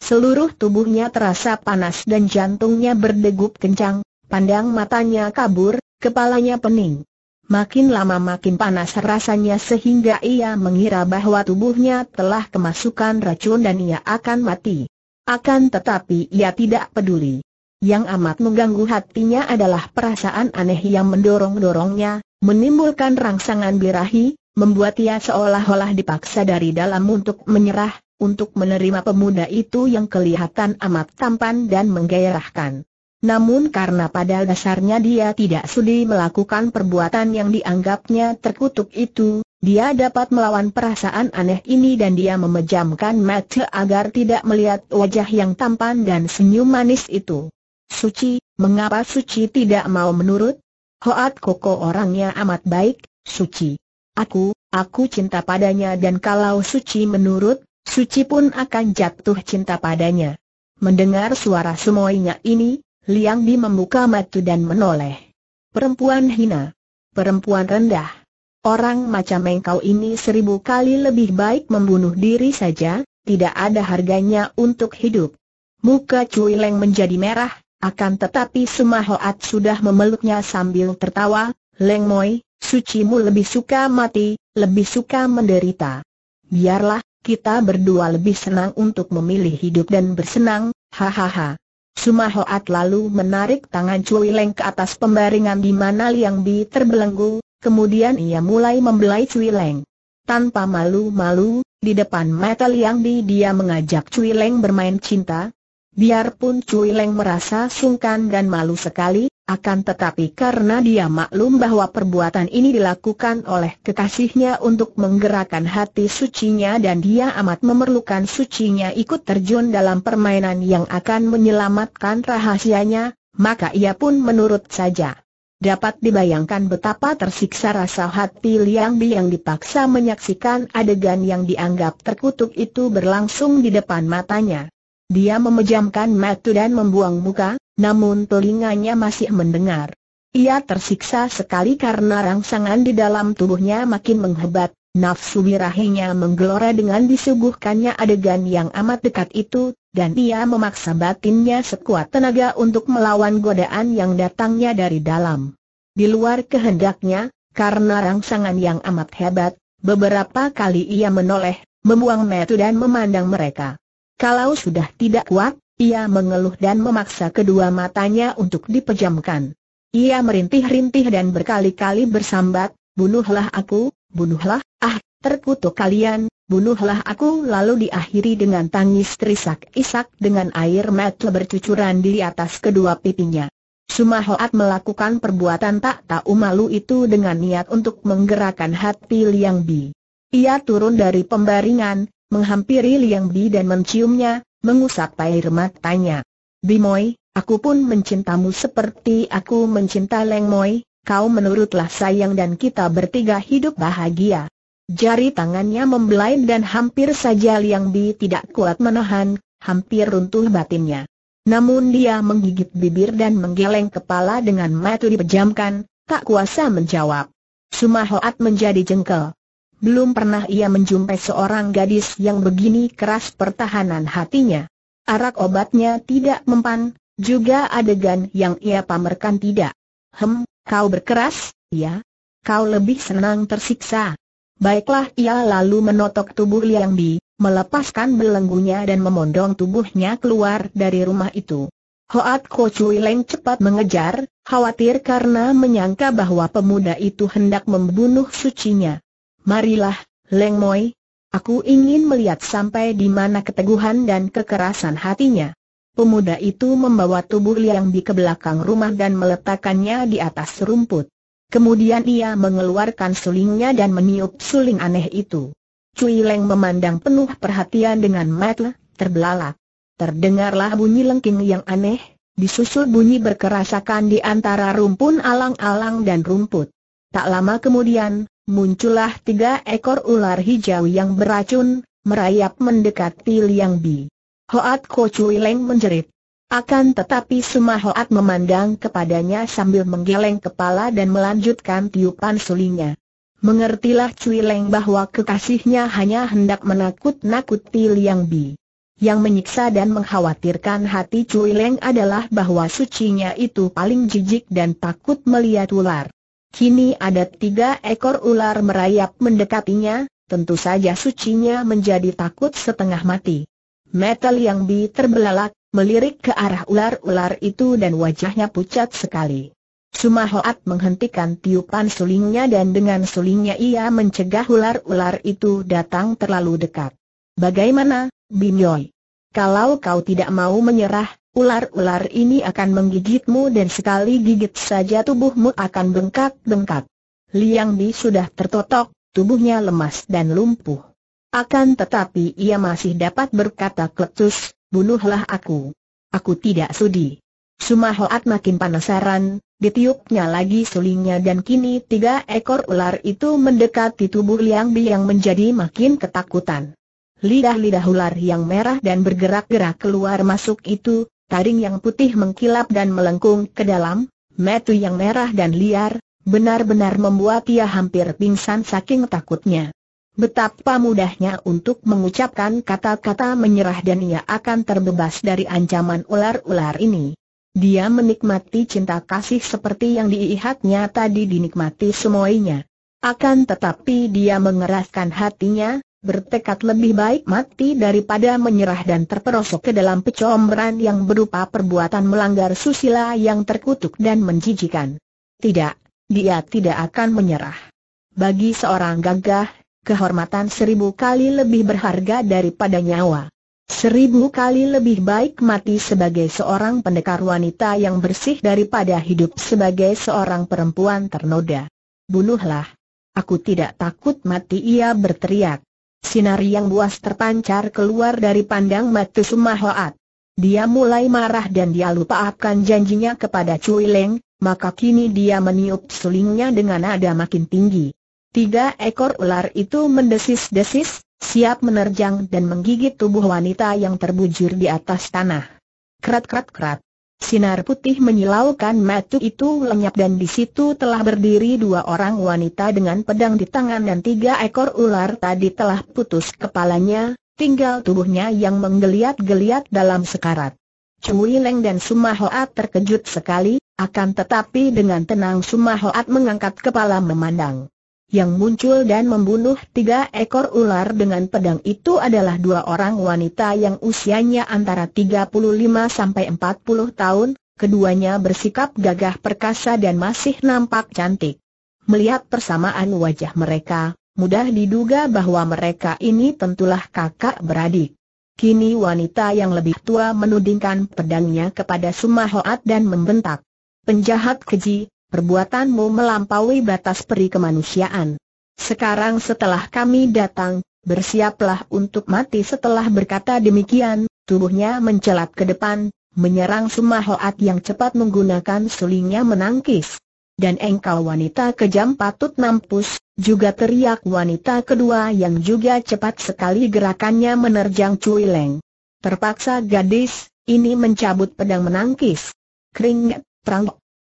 S1: Seluruh tubuhnya terasa panas dan jantungnya berdegup kencang, pandang matanya kabur, kepalanya pening. Makin lama makin panas rasanya sehingga ia mengira bahwa tubuhnya telah kemasukan racun dan ia akan mati. Akan tetapi ia tidak peduli. Yang amat mengganggu hatinya adalah perasaan aneh yang mendorong-dorongnya, menimbulkan rangsangan birahi, membuat ia seolah-olah dipaksa dari dalam untuk menyerah, untuk menerima pemuda itu yang kelihatan amat tampan dan menggairahkan. Namun karena pada dasarnya dia tidak sudi melakukan perbuatan yang dianggapnya terkutuk itu, dia dapat melawan perasaan aneh ini dan dia memejamkan mata agar tidak melihat wajah yang tampan dan senyum manis itu. Suci, mengapa Suci tidak mau menurut? Hoat Koko orangnya amat baik, Suci. Aku, aku cinta padanya dan kalau Suci menurut, Suci pun akan jatuh cinta padanya. Mendengar suara semuanya ini, Liang Di membuka mata dan menoleh. Perempuan hina. Perempuan rendah. Orang macam engkau ini seribu kali lebih baik membunuh diri saja, tidak ada harganya untuk hidup. Muka Cui Leng menjadi merah, akan tetapi Sumahoat sudah memeluknya sambil tertawa, Leng Moi, mu lebih suka mati, lebih suka menderita. Biarlah, kita berdua lebih senang untuk memilih hidup dan bersenang, hahaha. Sumahoat lalu menarik tangan Cui Leng ke atas pembaringan di mana Liang Bi terbelenggu, kemudian ia mulai membelai Cui Leng. Tanpa malu-malu, di depan mata Liang Bi dia mengajak Cui Leng bermain cinta, Biarpun Cui Leng merasa sungkan dan malu sekali, akan tetapi karena dia maklum bahwa perbuatan ini dilakukan oleh kekasihnya untuk menggerakkan hati sucinya dan dia amat memerlukan sucinya ikut terjun dalam permainan yang akan menyelamatkan rahasianya, maka ia pun menurut saja. Dapat dibayangkan betapa tersiksa rasa hati Liang Bi yang dipaksa menyaksikan adegan yang dianggap terkutuk itu berlangsung di depan matanya. Dia memejamkan mata dan membuang muka, namun telinganya masih mendengar. Ia tersiksa sekali karena rangsangan di dalam tubuhnya makin menghebat, nafsu birahinya menggelora dengan disuguhkannya adegan yang amat dekat itu, dan ia memaksa batinnya sekuat tenaga untuk melawan godaan yang datangnya dari dalam. Di luar kehendaknya, karena rangsangan yang amat hebat, beberapa kali ia menoleh, membuang metu dan memandang mereka. Kalau sudah tidak kuat, ia mengeluh dan memaksa kedua matanya untuk dipejamkan. Ia merintih-rintih dan berkali-kali bersambat, bunuhlah aku, bunuhlah, ah, terkutuk kalian, bunuhlah aku lalu diakhiri dengan tangis terisak-isak dengan air mata bercucuran di atas kedua pipinya. Sumahoat melakukan perbuatan tak tahu malu itu dengan niat untuk menggerakkan hati Liang Bi. Ia turun dari pembaringan, menghampiri Liang Bi dan menciumnya, mengusap air matanya. Bimoy, aku pun mencintamu seperti aku mencinta Leng Moy, kau menurutlah sayang dan kita bertiga hidup bahagia. Jari tangannya membelai dan hampir saja Liang Bi tidak kuat menahan, hampir runtuh batinnya. Namun dia menggigit bibir dan menggeleng kepala dengan mata dipejamkan, tak kuasa menjawab. Sumahoat menjadi jengkel. Belum pernah ia menjumpai seorang gadis yang begini keras pertahanan hatinya. Arak obatnya tidak mempan, juga adegan yang ia pamerkan tidak. Hem, kau berkeras, ya? Kau lebih senang tersiksa. Baiklah ia lalu menotok tubuh Liang Bi, melepaskan belenggunya dan memondong tubuhnya keluar dari rumah itu. Hoat Ko Chui Leng cepat mengejar, khawatir karena menyangka bahwa pemuda itu hendak membunuh sucinya marilah, Leng Moi. Aku ingin melihat sampai di mana keteguhan dan kekerasan hatinya. Pemuda itu membawa tubuh Liang di ke belakang rumah dan meletakkannya di atas rumput. Kemudian ia mengeluarkan sulingnya dan meniup suling aneh itu. Cui Leng memandang penuh perhatian dengan mata terbelalak. Terdengarlah bunyi lengking yang aneh, disusul bunyi berkerasakan di antara rumpun alang-alang dan rumput. Tak lama kemudian, muncullah tiga ekor ular hijau yang beracun, merayap mendekati Liang Bi. Hoat Ko Cui Leng menjerit. Akan tetapi Suma Hoat memandang kepadanya sambil menggeleng kepala dan melanjutkan tiupan sulinya. Mengertilah Cui Leng bahwa kekasihnya hanya hendak menakut-nakuti Liang Bi. Yang menyiksa dan mengkhawatirkan hati Cui Leng adalah bahwa sucinya itu paling jijik dan takut melihat ular. Kini ada tiga ekor ular merayap mendekatinya, tentu saja sucinya menjadi takut setengah mati. Metal yang bi terbelalak, melirik ke arah ular-ular itu dan wajahnya pucat sekali. Sumahoat menghentikan tiupan sulingnya dan dengan sulingnya ia mencegah ular-ular itu datang terlalu dekat. Bagaimana, Bimyoi? Kalau kau tidak mau menyerah, Ular-ular ini akan menggigitmu dan sekali gigit saja tubuhmu akan bengkak-bengkak. Liang Bi sudah tertotok, tubuhnya lemas dan lumpuh. Akan tetapi ia masih dapat berkata kletus, bunuhlah aku. Aku tidak sudi. Sumahoat makin penasaran, ditiupnya lagi sulingnya dan kini tiga ekor ular itu mendekati tubuh Liang Bi yang menjadi makin ketakutan. Lidah-lidah ular yang merah dan bergerak-gerak keluar masuk itu, taring yang putih mengkilap dan melengkung ke dalam, metu yang merah dan liar, benar-benar membuat ia hampir pingsan saking takutnya. Betapa mudahnya untuk mengucapkan kata-kata menyerah dan ia akan terbebas dari ancaman ular-ular ini. Dia menikmati cinta kasih seperti yang diihatnya tadi dinikmati semuanya. Akan tetapi dia mengeraskan hatinya, bertekad lebih baik mati daripada menyerah dan terperosok ke dalam pecomberan yang berupa perbuatan melanggar susila yang terkutuk dan menjijikan. Tidak, dia tidak akan menyerah. Bagi seorang gagah, kehormatan seribu kali lebih berharga daripada nyawa. Seribu kali lebih baik mati sebagai seorang pendekar wanita yang bersih daripada hidup sebagai seorang perempuan ternoda. Bunuhlah. Aku tidak takut mati ia berteriak. Sinar yang buas terpancar keluar dari pandang mata Sumahoat. Dia mulai marah dan dia lupa akan janjinya kepada Cui Leng, maka kini dia meniup sulingnya dengan nada makin tinggi. Tiga ekor ular itu mendesis-desis, siap menerjang dan menggigit tubuh wanita yang terbujur di atas tanah. Kerat-kerat-kerat. Sinar putih menyilaukan matu itu lenyap dan di situ telah berdiri dua orang wanita dengan pedang di tangan dan tiga ekor ular tadi telah putus kepalanya, tinggal tubuhnya yang menggeliat-geliat dalam sekarat. Cui Leng dan Sumahoat terkejut sekali, akan tetapi dengan tenang Sumahoat mengangkat kepala memandang. Yang muncul dan membunuh tiga ekor ular dengan pedang itu adalah dua orang wanita yang usianya antara 35 sampai 40 tahun, keduanya bersikap gagah perkasa dan masih nampak cantik. Melihat persamaan wajah mereka, mudah diduga bahwa mereka ini tentulah kakak beradik. Kini wanita yang lebih tua menudingkan pedangnya kepada Sumahoat dan membentak. Penjahat keji, perbuatanmu melampaui batas peri kemanusiaan. Sekarang setelah kami datang, bersiaplah untuk mati setelah berkata demikian, tubuhnya mencelat ke depan, menyerang semua hoat yang cepat menggunakan sulingnya menangkis. Dan engkau wanita kejam patut nampus, juga teriak wanita kedua yang juga cepat sekali gerakannya menerjang Cui Leng. Terpaksa gadis, ini mencabut pedang menangkis. Kering, perang,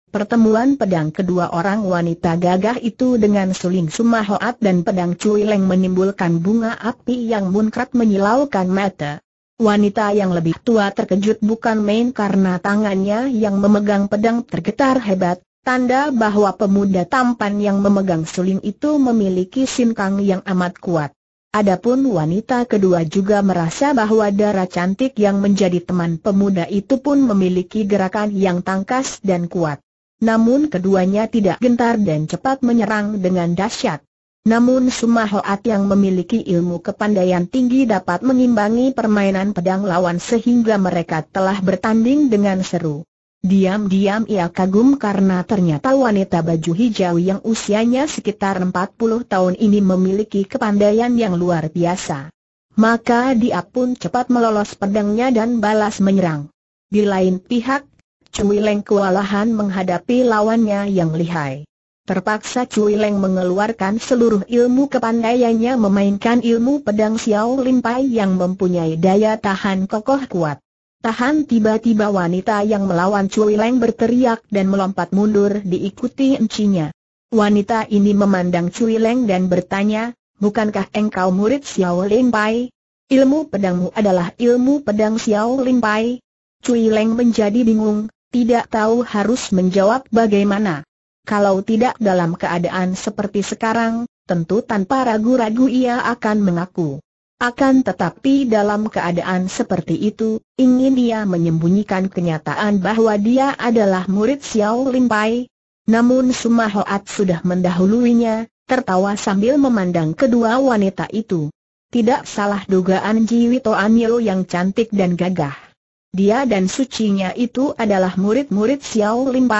S1: Pertemuan pedang kedua orang wanita gagah itu dengan suling sumahoat dan pedang cuileng menimbulkan bunga api yang munkrat menyilaukan mata. Wanita yang lebih tua terkejut bukan main karena tangannya yang memegang pedang tergetar hebat, tanda bahwa pemuda tampan yang memegang suling itu memiliki sinkang yang amat kuat. Adapun wanita kedua juga merasa bahwa darah cantik yang menjadi teman pemuda itu pun memiliki gerakan yang tangkas dan kuat. Namun keduanya tidak gentar dan cepat menyerang dengan dahsyat. Namun Suma Hoat yang memiliki ilmu kepandaian tinggi dapat mengimbangi permainan pedang lawan sehingga mereka telah bertanding dengan seru. Diam-diam ia kagum karena ternyata wanita baju hijau yang usianya sekitar 40 tahun ini memiliki kepandaian yang luar biasa. Maka dia pun cepat melolos pedangnya dan balas menyerang. Di lain pihak, Cui Leng kewalahan menghadapi lawannya yang lihai. Terpaksa Cui Leng mengeluarkan seluruh ilmu kepandaiannya memainkan ilmu pedang Xiao Lim Pai yang mempunyai daya tahan kokoh kuat. Tahan tiba-tiba wanita yang melawan Cui Leng berteriak dan melompat mundur diikuti encinya. Wanita ini memandang Cui Leng dan bertanya, bukankah engkau murid Xiao Lim Pai? Ilmu pedangmu adalah ilmu pedang Xiao Lim Pai. Cui Leng menjadi bingung, tidak tahu harus menjawab bagaimana. Kalau tidak dalam keadaan seperti sekarang, tentu tanpa ragu-ragu ia akan mengaku. Akan tetapi dalam keadaan seperti itu, ingin ia menyembunyikan kenyataan bahwa dia adalah murid Xiao Lin Namun Suma Hoat sudah mendahuluinya, tertawa sambil memandang kedua wanita itu. Tidak salah dugaan Jiwi Anil yang cantik dan gagah. Dia dan sucinya itu adalah murid-murid Xiao Lim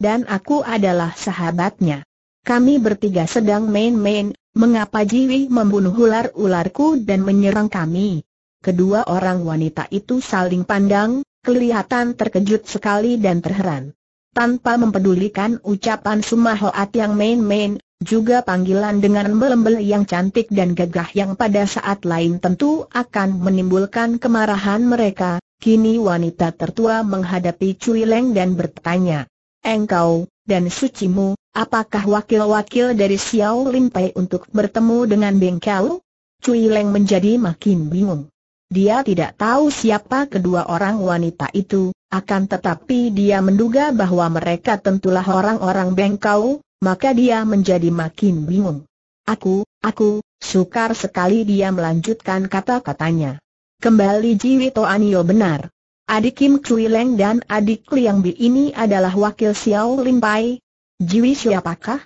S1: dan aku adalah sahabatnya. Kami bertiga sedang main-main, mengapa Jiwi membunuh ular-ularku dan menyerang kami. Kedua orang wanita itu saling pandang, kelihatan terkejut sekali dan terheran. Tanpa mempedulikan ucapan Sumahoat yang main-main, juga panggilan dengan embel yang cantik dan gagah yang pada saat lain tentu akan menimbulkan kemarahan mereka, Kini wanita tertua menghadapi Cui Leng dan bertanya, Engkau, dan sucimu, apakah wakil-wakil dari Xiao Lin Pei untuk bertemu dengan Beng Kau? Cui Leng menjadi makin bingung. Dia tidak tahu siapa kedua orang wanita itu, akan tetapi dia menduga bahwa mereka tentulah orang-orang Beng Kau, maka dia menjadi makin bingung. Aku, aku, sukar sekali dia melanjutkan kata-katanya. Kembali Jiwi Anio benar. Adik Kim Chui Leng dan adik Liang Bi ini adalah wakil Xiao Lim Pai. Jiwi siapakah?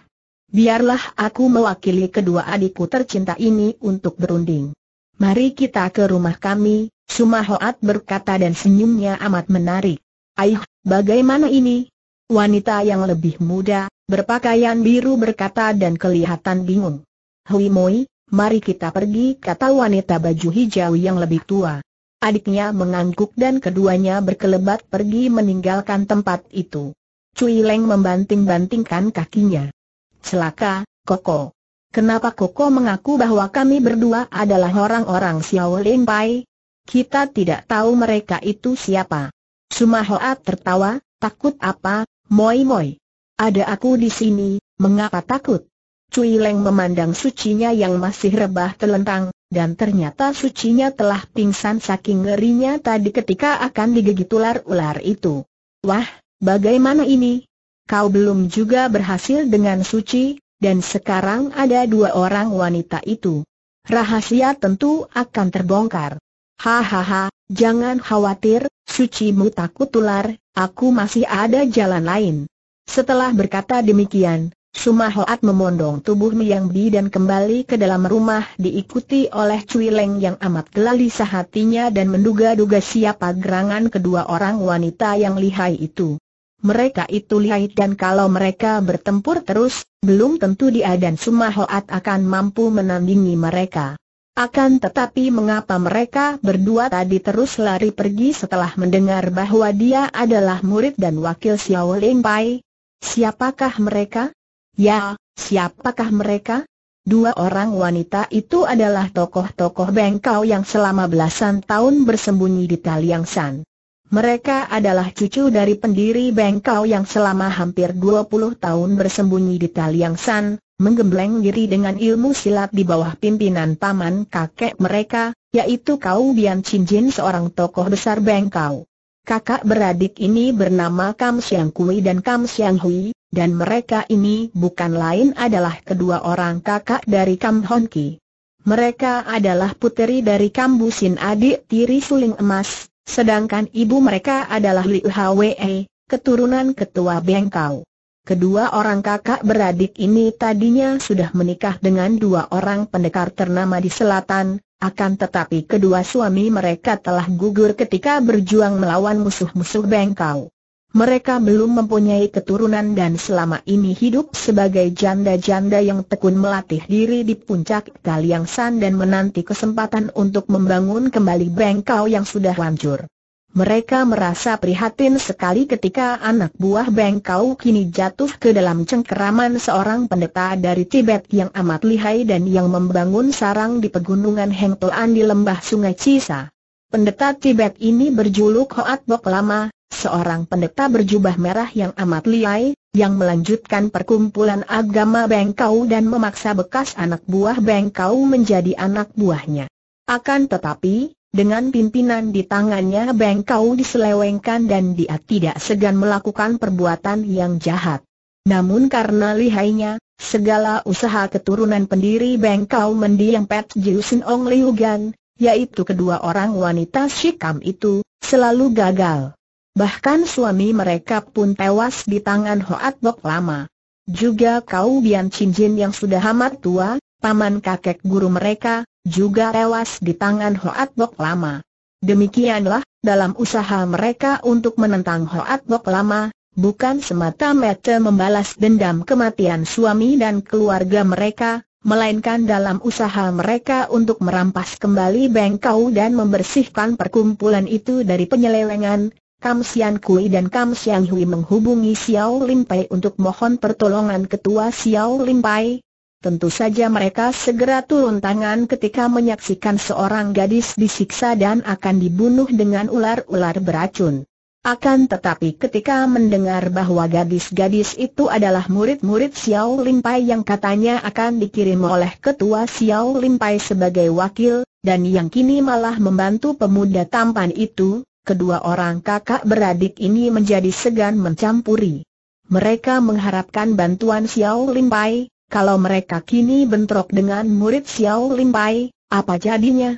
S1: Biarlah aku mewakili kedua adikku tercinta ini untuk berunding. Mari kita ke rumah kami, Hoat berkata dan senyumnya amat menarik. Ayuh, bagaimana ini? Wanita yang lebih muda, berpakaian biru berkata dan kelihatan bingung. Hui Moi, mari kita pergi kata wanita baju hijau yang lebih tua. Adiknya mengangguk dan keduanya berkelebat pergi meninggalkan tempat itu. Cui Leng membanting-bantingkan kakinya. Celaka, Koko. Kenapa Koko mengaku bahwa kami berdua adalah orang-orang Xiao Ling Pai? Kita tidak tahu mereka itu siapa. Sumahoa tertawa, takut apa, moi moi. Ada aku di sini, mengapa takut? Cui Leng memandang sucinya yang masih rebah telentang, dan ternyata sucinya telah pingsan saking ngerinya tadi ketika akan digigit ular-ular itu. Wah, bagaimana ini? Kau belum juga berhasil dengan suci, dan sekarang ada dua orang wanita itu. Rahasia tentu akan terbongkar. Hahaha, jangan khawatir, sucimu takut ular, aku masih ada jalan lain. Setelah berkata demikian, Sumahoat memondong tubuh Miang Bi dan kembali ke dalam rumah diikuti oleh Cui Leng yang amat gelisah hatinya dan menduga-duga siapa gerangan kedua orang wanita yang lihai itu. Mereka itu lihai dan kalau mereka bertempur terus, belum tentu dia dan Sumahoat akan mampu menandingi mereka. Akan tetapi mengapa mereka berdua tadi terus lari pergi setelah mendengar bahwa dia adalah murid dan wakil Xiao Ling Pai? Siapakah mereka? Ya, siapakah mereka? Dua orang wanita itu adalah tokoh-tokoh bengkau yang selama belasan tahun bersembunyi di Taliang San. Mereka adalah cucu dari pendiri bengkau yang selama hampir 20 tahun bersembunyi di Taliang San, menggembleng diri dengan ilmu silat di bawah pimpinan paman kakek mereka, yaitu Kau Bian Chin Jin, seorang tokoh besar bengkau. Kakak beradik ini bernama Kam Siang Kui dan Kam Siang Hui, dan mereka ini bukan lain adalah kedua orang kakak dari Kam Hon Ki. Mereka adalah puteri dari Kam Sin adik tiri suling emas, sedangkan ibu mereka adalah Liu Hwe, keturunan ketua Bengkau. Kedua orang kakak beradik ini tadinya sudah menikah dengan dua orang pendekar ternama di selatan, akan tetapi kedua suami mereka telah gugur ketika berjuang melawan musuh-musuh Bengkau. Mereka belum mempunyai keturunan dan selama ini hidup sebagai janda-janda yang tekun melatih diri di puncak Kaliang San dan menanti kesempatan untuk membangun kembali bengkau yang sudah hancur. Mereka merasa prihatin sekali ketika anak buah bengkau kini jatuh ke dalam cengkeraman seorang pendeta dari Tibet yang amat lihai dan yang membangun sarang di pegunungan Hengtoan di lembah sungai Cisa. Pendeta Tibet ini berjuluk Hoat Bok Lama, seorang pendeta berjubah merah yang amat liai, yang melanjutkan perkumpulan agama Bengkau dan memaksa bekas anak buah Bengkau menjadi anak buahnya. Akan tetapi, dengan pimpinan di tangannya Bengkau diselewengkan dan dia tidak segan melakukan perbuatan yang jahat. Namun karena lihainya, segala usaha keturunan pendiri Bengkau mendiang Pet Jiusin Ong Liugan, yaitu kedua orang wanita Shikam itu, selalu gagal. Bahkan suami mereka pun tewas di tangan Hoat Bok lama. Juga kau Bian Jin yang sudah amat tua, paman kakek guru mereka, juga tewas di tangan Hoat Bok lama. Demikianlah, dalam usaha mereka untuk menentang Hoat Bok lama, bukan semata-mata membalas dendam kematian suami dan keluarga mereka, melainkan dalam usaha mereka untuk merampas kembali bengkau dan membersihkan perkumpulan itu dari penyelewengan, Kam Sian Kui dan Kam Siang Hui menghubungi Xiao Lim Pai untuk mohon pertolongan ketua Xiao Lim Pai. Tentu saja mereka segera turun tangan ketika menyaksikan seorang gadis disiksa dan akan dibunuh dengan ular-ular beracun. Akan tetapi ketika mendengar bahwa gadis-gadis itu adalah murid-murid Xiao Lim Pai yang katanya akan dikirim oleh ketua Xiao Lim Pai sebagai wakil, dan yang kini malah membantu pemuda tampan itu, kedua orang kakak beradik ini menjadi segan mencampuri. Mereka mengharapkan bantuan Xiao Lin kalau mereka kini bentrok dengan murid Xiao Lin apa jadinya?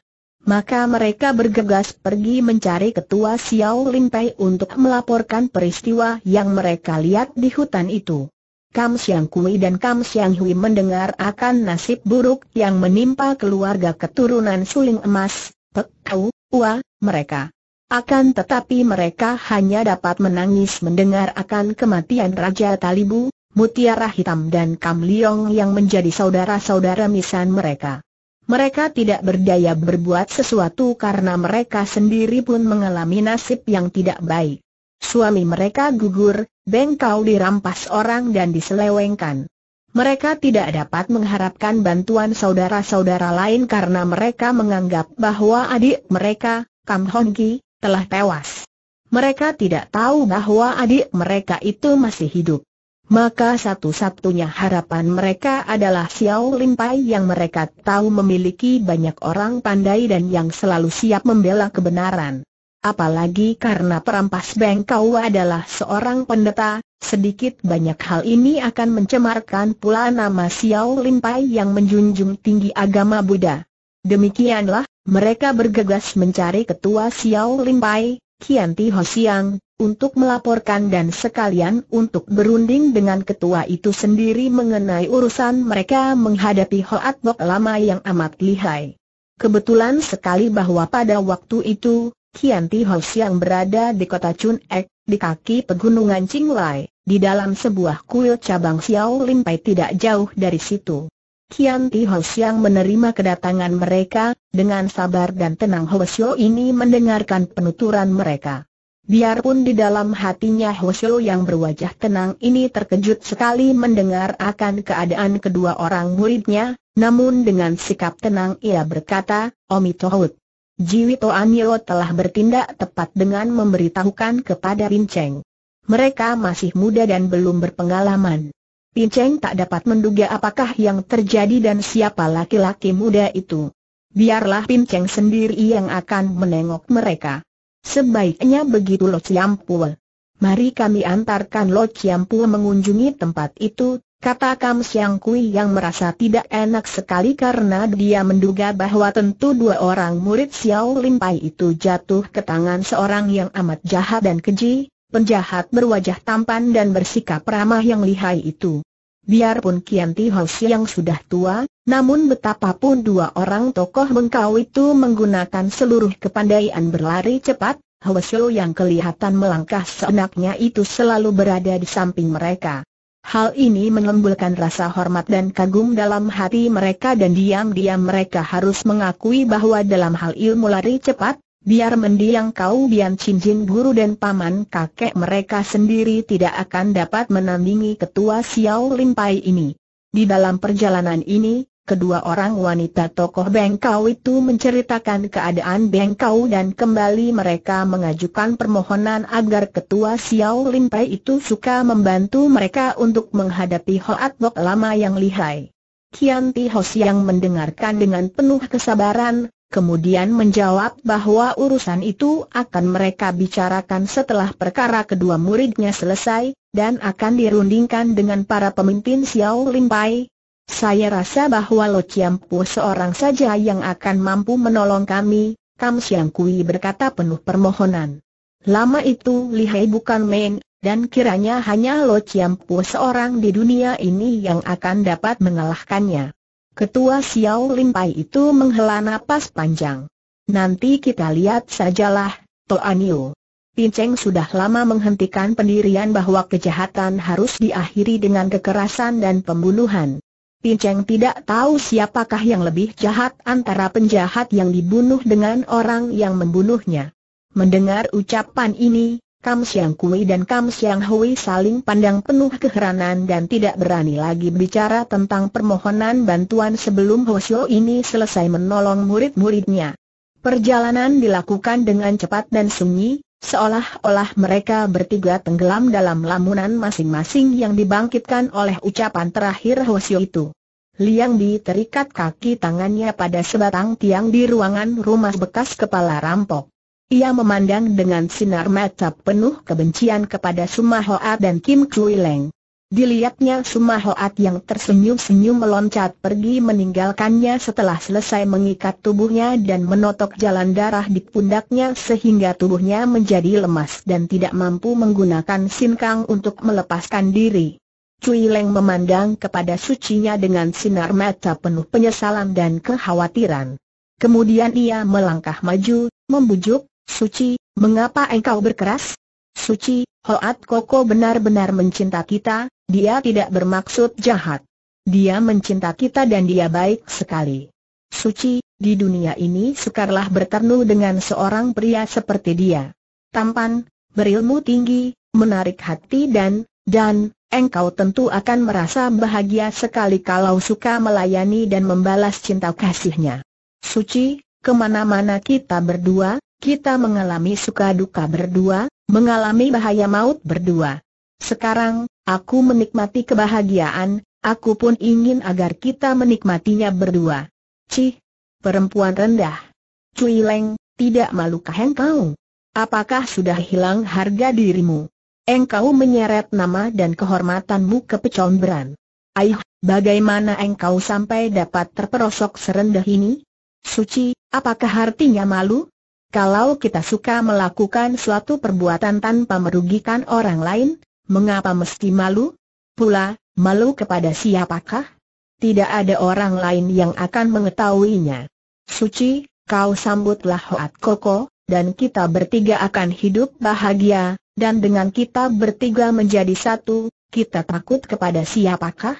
S1: Maka mereka bergegas pergi mencari ketua Xiao Lin untuk melaporkan peristiwa yang mereka lihat di hutan itu. Kam Siang Kui dan Kam Siang Hui mendengar akan nasib buruk yang menimpa keluarga keturunan Suling Emas, Pek Kau, Ua, mereka akan tetapi mereka hanya dapat menangis mendengar akan kematian Raja Talibu, Mutiara Hitam dan Kam Liong yang menjadi saudara-saudara misan mereka. Mereka tidak berdaya berbuat sesuatu karena mereka sendiri pun mengalami nasib yang tidak baik. Suami mereka gugur, bengkau dirampas orang dan diselewengkan. Mereka tidak dapat mengharapkan bantuan saudara-saudara lain karena mereka menganggap bahwa adik mereka, Kam Ki, telah tewas. Mereka tidak tahu bahwa adik mereka itu masih hidup. Maka satu-satunya harapan mereka adalah Xiao Limpai yang mereka tahu memiliki banyak orang pandai dan yang selalu siap membela kebenaran. Apalagi karena perampas Bengkau adalah seorang pendeta, sedikit banyak hal ini akan mencemarkan pula nama Xiao Limpai yang menjunjung tinggi agama Buddha. Demikianlah, mereka bergegas mencari ketua Xiao Limpai, Kian Ti Ho Siang, untuk melaporkan dan sekalian untuk berunding dengan ketua itu sendiri mengenai urusan mereka menghadapi Hoat Bok lama yang amat lihai. Kebetulan sekali bahwa pada waktu itu, Kian Ti Ho Siang berada di kota Chun Ek, di kaki pegunungan Lai, di dalam sebuah kuil cabang Xiao Limpai tidak jauh dari situ. Kian Ti yang menerima kedatangan mereka, dengan sabar dan tenang Siu ini mendengarkan penuturan mereka. Biarpun di dalam hatinya Siu yang berwajah tenang ini terkejut sekali mendengar akan keadaan kedua orang muridnya, namun dengan sikap tenang ia berkata, Omi Tohut. Jiwito Anio telah bertindak tepat dengan memberitahukan kepada Rinceng. Mereka masih muda dan belum berpengalaman. Pinceng tak dapat menduga apakah yang terjadi dan siapa laki-laki muda itu. Biarlah Pinceng sendiri yang akan menengok mereka. Sebaiknya begitu Lo Ciampul. Mari kami antarkan Lo Ciampul mengunjungi tempat itu, kata Kam Siang Kui yang merasa tidak enak sekali karena dia menduga bahwa tentu dua orang murid Xiao Lim Pai itu jatuh ke tangan seorang yang amat jahat dan keji, penjahat berwajah tampan dan bersikap ramah yang lihai itu. Biarpun Kian Ti yang sudah tua, namun betapapun dua orang tokoh bengkau itu menggunakan seluruh kepandaian berlari cepat, Hau yang kelihatan melangkah seenaknya itu selalu berada di samping mereka. Hal ini menimbulkan rasa hormat dan kagum dalam hati mereka dan diam-diam mereka harus mengakui bahwa dalam hal ilmu lari cepat, Biar mendiang kau Bian Cincin guru dan paman kakek mereka sendiri tidak akan dapat menandingi ketua Xiao Lim Pai ini. Di dalam perjalanan ini, kedua orang wanita tokoh Bengkau itu menceritakan keadaan Bengkau dan kembali mereka mengajukan permohonan agar ketua Xiao Lim Pai itu suka membantu mereka untuk menghadapi Hoat Bok lama yang lihai. Kian Ti Hos yang mendengarkan dengan penuh kesabaran, kemudian menjawab bahwa urusan itu akan mereka bicarakan setelah perkara kedua muridnya selesai, dan akan dirundingkan dengan para pemimpin Xiao Lim Saya rasa bahwa Lo Chiampu seorang saja yang akan mampu menolong kami, Kam Siang Kui berkata penuh permohonan. Lama itu Li Hai bukan main, dan kiranya hanya Lo Chiampu seorang di dunia ini yang akan dapat mengalahkannya. Ketua Xiao Limpai itu menghela napas panjang. Nanti kita lihat sajalah, Toanio. Pinceng sudah lama menghentikan pendirian bahwa kejahatan harus diakhiri dengan kekerasan dan pembunuhan. Pinceng tidak tahu siapakah yang lebih jahat antara penjahat yang dibunuh dengan orang yang membunuhnya. Mendengar ucapan ini, Kam Siang Kui dan Kam Siang Hui saling pandang penuh keheranan dan tidak berani lagi bicara tentang permohonan bantuan sebelum Hosio ini selesai menolong murid-muridnya. Perjalanan dilakukan dengan cepat dan sunyi, seolah-olah mereka bertiga tenggelam dalam lamunan masing-masing yang dibangkitkan oleh ucapan terakhir Hosio itu. Liang Bi terikat kaki tangannya pada sebatang tiang di ruangan rumah bekas kepala rampok. Ia memandang dengan sinar mata penuh kebencian kepada Suma Hoat dan Kim Chui Leng. Dilihatnya Suma Hoat yang tersenyum-senyum meloncat pergi meninggalkannya setelah selesai mengikat tubuhnya dan menotok jalan darah di pundaknya sehingga tubuhnya menjadi lemas dan tidak mampu menggunakan sinkang untuk melepaskan diri. Cui Leng memandang kepada sucinya dengan sinar mata penuh penyesalan dan kekhawatiran. Kemudian ia melangkah maju, membujuk, Suci, mengapa engkau berkeras? Suci, Hoat Koko benar-benar mencinta kita, dia tidak bermaksud jahat. Dia mencinta kita dan dia baik sekali. Suci, di dunia ini sukarlah bertemu dengan seorang pria seperti dia. Tampan, berilmu tinggi, menarik hati dan, dan, engkau tentu akan merasa bahagia sekali kalau suka melayani dan membalas cinta kasihnya. Suci, kemana-mana kita berdua, kita mengalami suka duka berdua, mengalami bahaya maut berdua. Sekarang, aku menikmati kebahagiaan, aku pun ingin agar kita menikmatinya berdua. Cih, perempuan rendah. Cui Leng, tidak malukah engkau? Apakah sudah hilang harga dirimu? Engkau menyeret nama dan kehormatanmu ke pecombran. Aih, bagaimana engkau sampai dapat terperosok serendah ini? Suci, apakah artinya malu? Kalau kita suka melakukan suatu perbuatan tanpa merugikan orang lain, mengapa mesti malu? Pula, malu kepada siapakah? Tidak ada orang lain yang akan mengetahuinya. Suci, kau sambutlah Hoat Koko, dan kita bertiga akan hidup bahagia, dan dengan kita bertiga menjadi satu, kita takut kepada siapakah?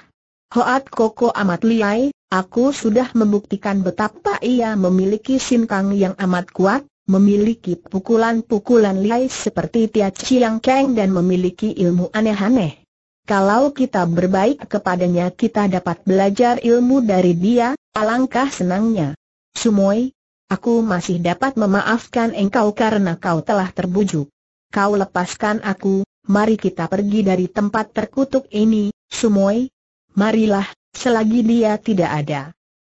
S1: Hoat Koko amat liai, aku sudah membuktikan betapa ia memiliki sinkang yang amat kuat, memiliki pukulan-pukulan lihai seperti Tia Chiang Kang dan memiliki ilmu aneh-aneh. Kalau kita berbaik kepadanya kita dapat belajar ilmu dari dia, alangkah senangnya. Sumoi, aku masih dapat memaafkan engkau karena kau telah terbujuk. Kau lepaskan aku, mari kita pergi dari tempat terkutuk ini, Sumoi. Marilah, selagi dia tidak ada.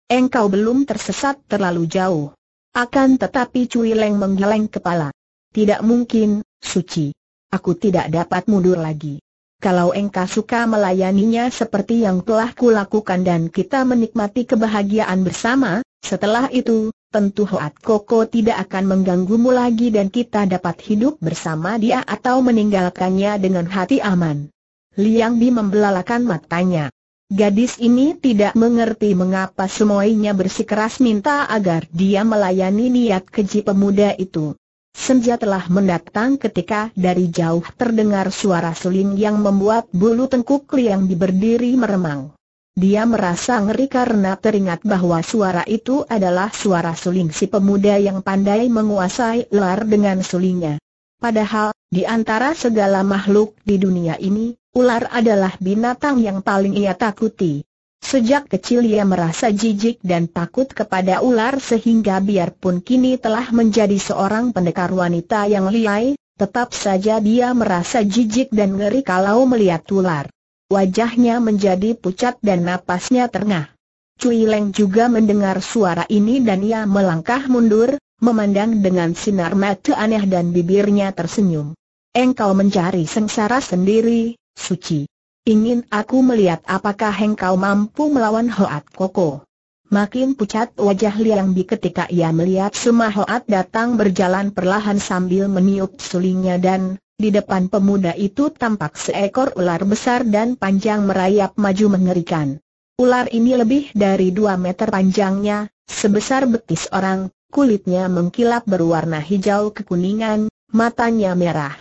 S1: Engkau belum tersesat terlalu jauh. Akan tetapi Cui Leng menggeleng kepala. Tidak mungkin, Suci. Aku tidak dapat mundur lagi. Kalau engkau suka melayaninya seperti yang telah kulakukan dan kita menikmati kebahagiaan bersama, setelah itu, tentu Hoat Koko tidak akan mengganggumu lagi dan kita dapat hidup bersama dia atau meninggalkannya dengan hati aman. Liang Bi membelalakan matanya. Gadis ini tidak mengerti mengapa semuanya bersikeras minta agar dia melayani niat keji pemuda itu. Senja telah mendatang ketika dari jauh terdengar suara suling yang membuat bulu tengkuk Liang berdiri meremang. Dia merasa ngeri karena teringat bahwa suara itu adalah suara suling si pemuda yang pandai menguasai ular dengan sulingnya. Padahal, di antara segala makhluk di dunia ini, Ular adalah binatang yang paling ia takuti. Sejak kecil ia merasa jijik dan takut kepada ular sehingga biarpun kini telah menjadi seorang pendekar wanita yang liai, tetap saja dia merasa jijik dan ngeri kalau melihat ular. Wajahnya menjadi pucat dan napasnya terengah. Cui Leng juga mendengar suara ini dan ia melangkah mundur, memandang dengan sinar mata aneh dan bibirnya tersenyum. Engkau mencari sengsara sendiri, suci. Ingin aku melihat apakah hengkau mampu melawan Hoat Koko. Makin pucat wajah Liang Bi ketika ia melihat semua Hoat datang berjalan perlahan sambil meniup sulingnya dan di depan pemuda itu tampak seekor ular besar dan panjang merayap maju mengerikan. Ular ini lebih dari 2 meter panjangnya, sebesar betis orang, kulitnya mengkilap berwarna hijau kekuningan, matanya merah.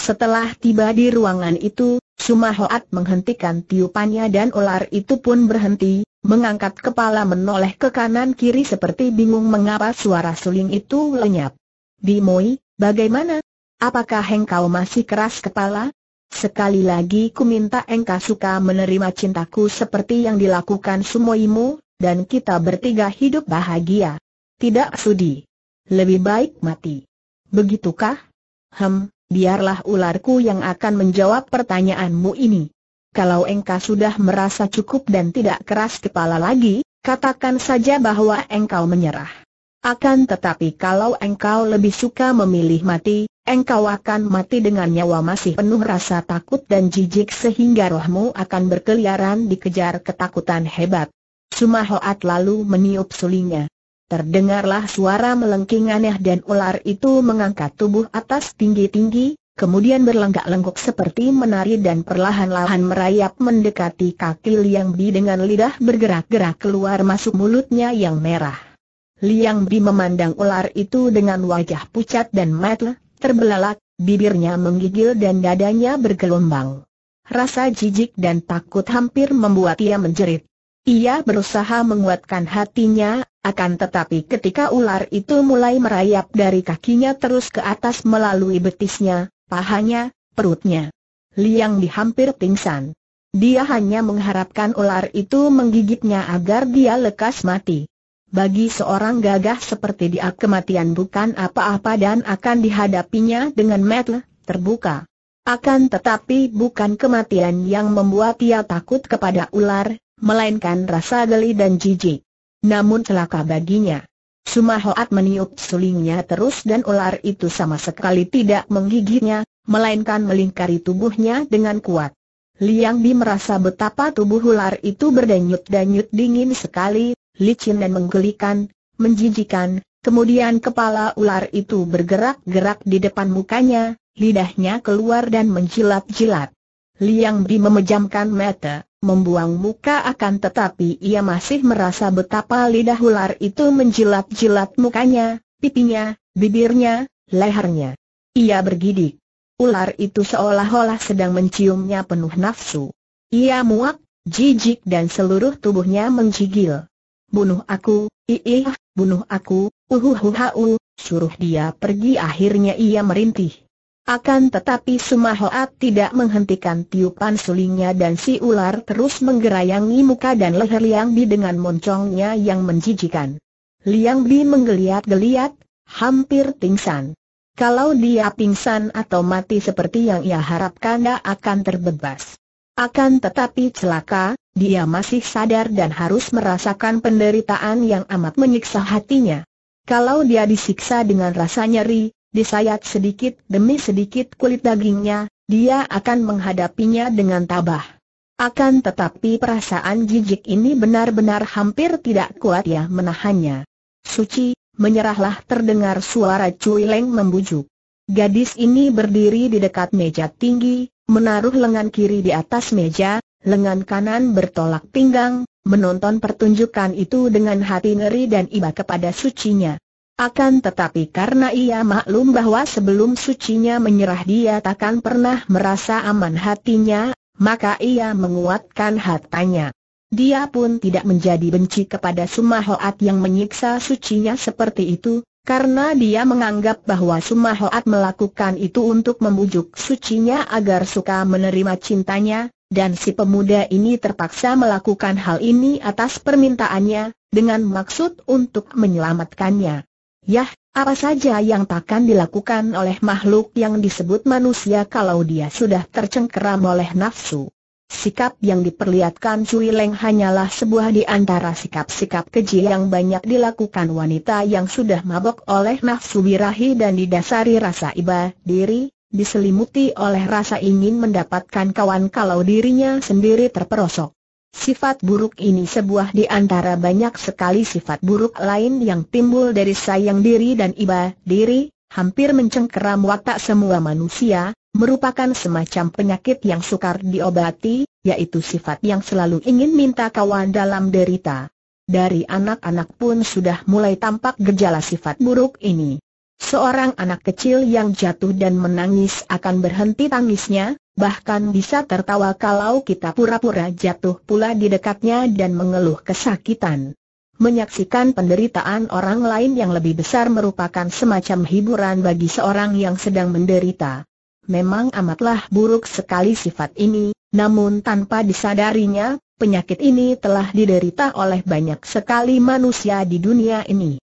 S1: Setelah tiba di ruangan itu, Sumahoat menghentikan tiupannya dan ular itu pun berhenti, mengangkat kepala menoleh ke kanan kiri seperti bingung mengapa suara suling itu lenyap. Dimoi, bagaimana? Apakah engkau masih keras kepala? Sekali lagi ku minta engkau suka menerima cintaku seperti yang dilakukan sumoimu, dan kita bertiga hidup bahagia. Tidak sudi. Lebih baik mati. Begitukah? Hem, biarlah ularku yang akan menjawab pertanyaanmu ini. Kalau engkau sudah merasa cukup dan tidak keras kepala lagi, katakan saja bahwa engkau menyerah. Akan tetapi kalau engkau lebih suka memilih mati, engkau akan mati dengan nyawa masih penuh rasa takut dan jijik sehingga rohmu akan berkeliaran dikejar ketakutan hebat. Sumahoat lalu meniup sulingnya. Terdengarlah suara melengking aneh dan ular itu mengangkat tubuh atas tinggi-tinggi, kemudian berlenggak-lenggok seperti menari dan perlahan-lahan merayap mendekati kaki Liang Bi dengan lidah bergerak-gerak keluar masuk mulutnya yang merah. Liang Bi memandang ular itu dengan wajah pucat dan mata terbelalak, bibirnya menggigil dan dadanya bergelombang. Rasa jijik dan takut hampir membuat ia menjerit. Ia berusaha menguatkan hatinya, akan tetapi ketika ular itu mulai merayap dari kakinya terus ke atas melalui betisnya, pahanya, perutnya. Liang Di hampir pingsan. Dia hanya mengharapkan ular itu menggigitnya agar dia lekas mati. Bagi seorang gagah seperti dia kematian bukan apa-apa dan akan dihadapinya dengan metel, terbuka. Akan tetapi bukan kematian yang membuat dia takut kepada ular, melainkan rasa geli dan jijik. Namun celaka baginya. Sumahoat meniup sulingnya terus dan ular itu sama sekali tidak menggigitnya, melainkan melingkari tubuhnya dengan kuat. Liang Bi merasa betapa tubuh ular itu berdenyut-denyut dingin sekali, licin dan menggelikan, menjijikan, kemudian kepala ular itu bergerak-gerak di depan mukanya, lidahnya keluar dan menjilat-jilat. Liang Bi memejamkan mata, membuang muka akan tetapi ia masih merasa betapa lidah ular itu menjilat-jilat mukanya, pipinya, bibirnya, lehernya. Ia bergidik. Ular itu seolah-olah sedang menciumnya penuh nafsu. Ia muak, jijik dan seluruh tubuhnya menggigil. Bunuh aku, iih, bunuh aku, uhuhuhau, suruh dia pergi akhirnya ia merintih. Akan tetapi Sumahoat tidak menghentikan tiupan sulingnya dan si ular terus menggerayangi muka dan leher Liang Bi dengan moncongnya yang menjijikan. Liang Bi menggeliat-geliat, hampir pingsan. Kalau dia pingsan atau mati seperti yang ia harapkan dia akan terbebas. Akan tetapi celaka, dia masih sadar dan harus merasakan penderitaan yang amat menyiksa hatinya. Kalau dia disiksa dengan rasa nyeri, disayat sedikit demi sedikit kulit dagingnya, dia akan menghadapinya dengan tabah. Akan tetapi perasaan jijik ini benar-benar hampir tidak kuat ya menahannya. Suci, menyerahlah terdengar suara Cui Leng membujuk. Gadis ini berdiri di dekat meja tinggi, menaruh lengan kiri di atas meja, lengan kanan bertolak pinggang, menonton pertunjukan itu dengan hati ngeri dan iba kepada sucinya. Akan tetapi karena ia maklum bahwa sebelum sucinya menyerah dia takkan pernah merasa aman hatinya, maka ia menguatkan hatanya. Dia pun tidak menjadi benci kepada Sumahoat yang menyiksa sucinya seperti itu, karena dia menganggap bahwa Sumahoat melakukan itu untuk membujuk sucinya agar suka menerima cintanya, dan si pemuda ini terpaksa melakukan hal ini atas permintaannya, dengan maksud untuk menyelamatkannya. Yah, apa saja yang takkan dilakukan oleh makhluk yang disebut manusia kalau dia sudah tercengkeram oleh nafsu. Sikap yang diperlihatkan Cui Leng hanyalah sebuah di antara sikap-sikap keji yang banyak dilakukan wanita yang sudah mabok oleh nafsu birahi dan didasari rasa iba diri, diselimuti oleh rasa ingin mendapatkan kawan kalau dirinya sendiri terperosok. Sifat buruk ini sebuah di antara banyak sekali sifat buruk lain yang timbul dari sayang diri dan iba diri, hampir mencengkeram watak semua manusia, merupakan semacam penyakit yang sukar diobati, yaitu sifat yang selalu ingin minta kawan dalam derita. Dari anak-anak pun sudah mulai tampak gejala sifat buruk ini. Seorang anak kecil yang jatuh dan menangis akan berhenti tangisnya, bahkan bisa tertawa kalau kita pura-pura jatuh pula di dekatnya dan mengeluh kesakitan. Menyaksikan penderitaan orang lain yang lebih besar merupakan semacam hiburan bagi seorang yang sedang menderita. Memang amatlah buruk sekali sifat ini, namun tanpa disadarinya, penyakit ini telah diderita oleh banyak sekali manusia di dunia ini.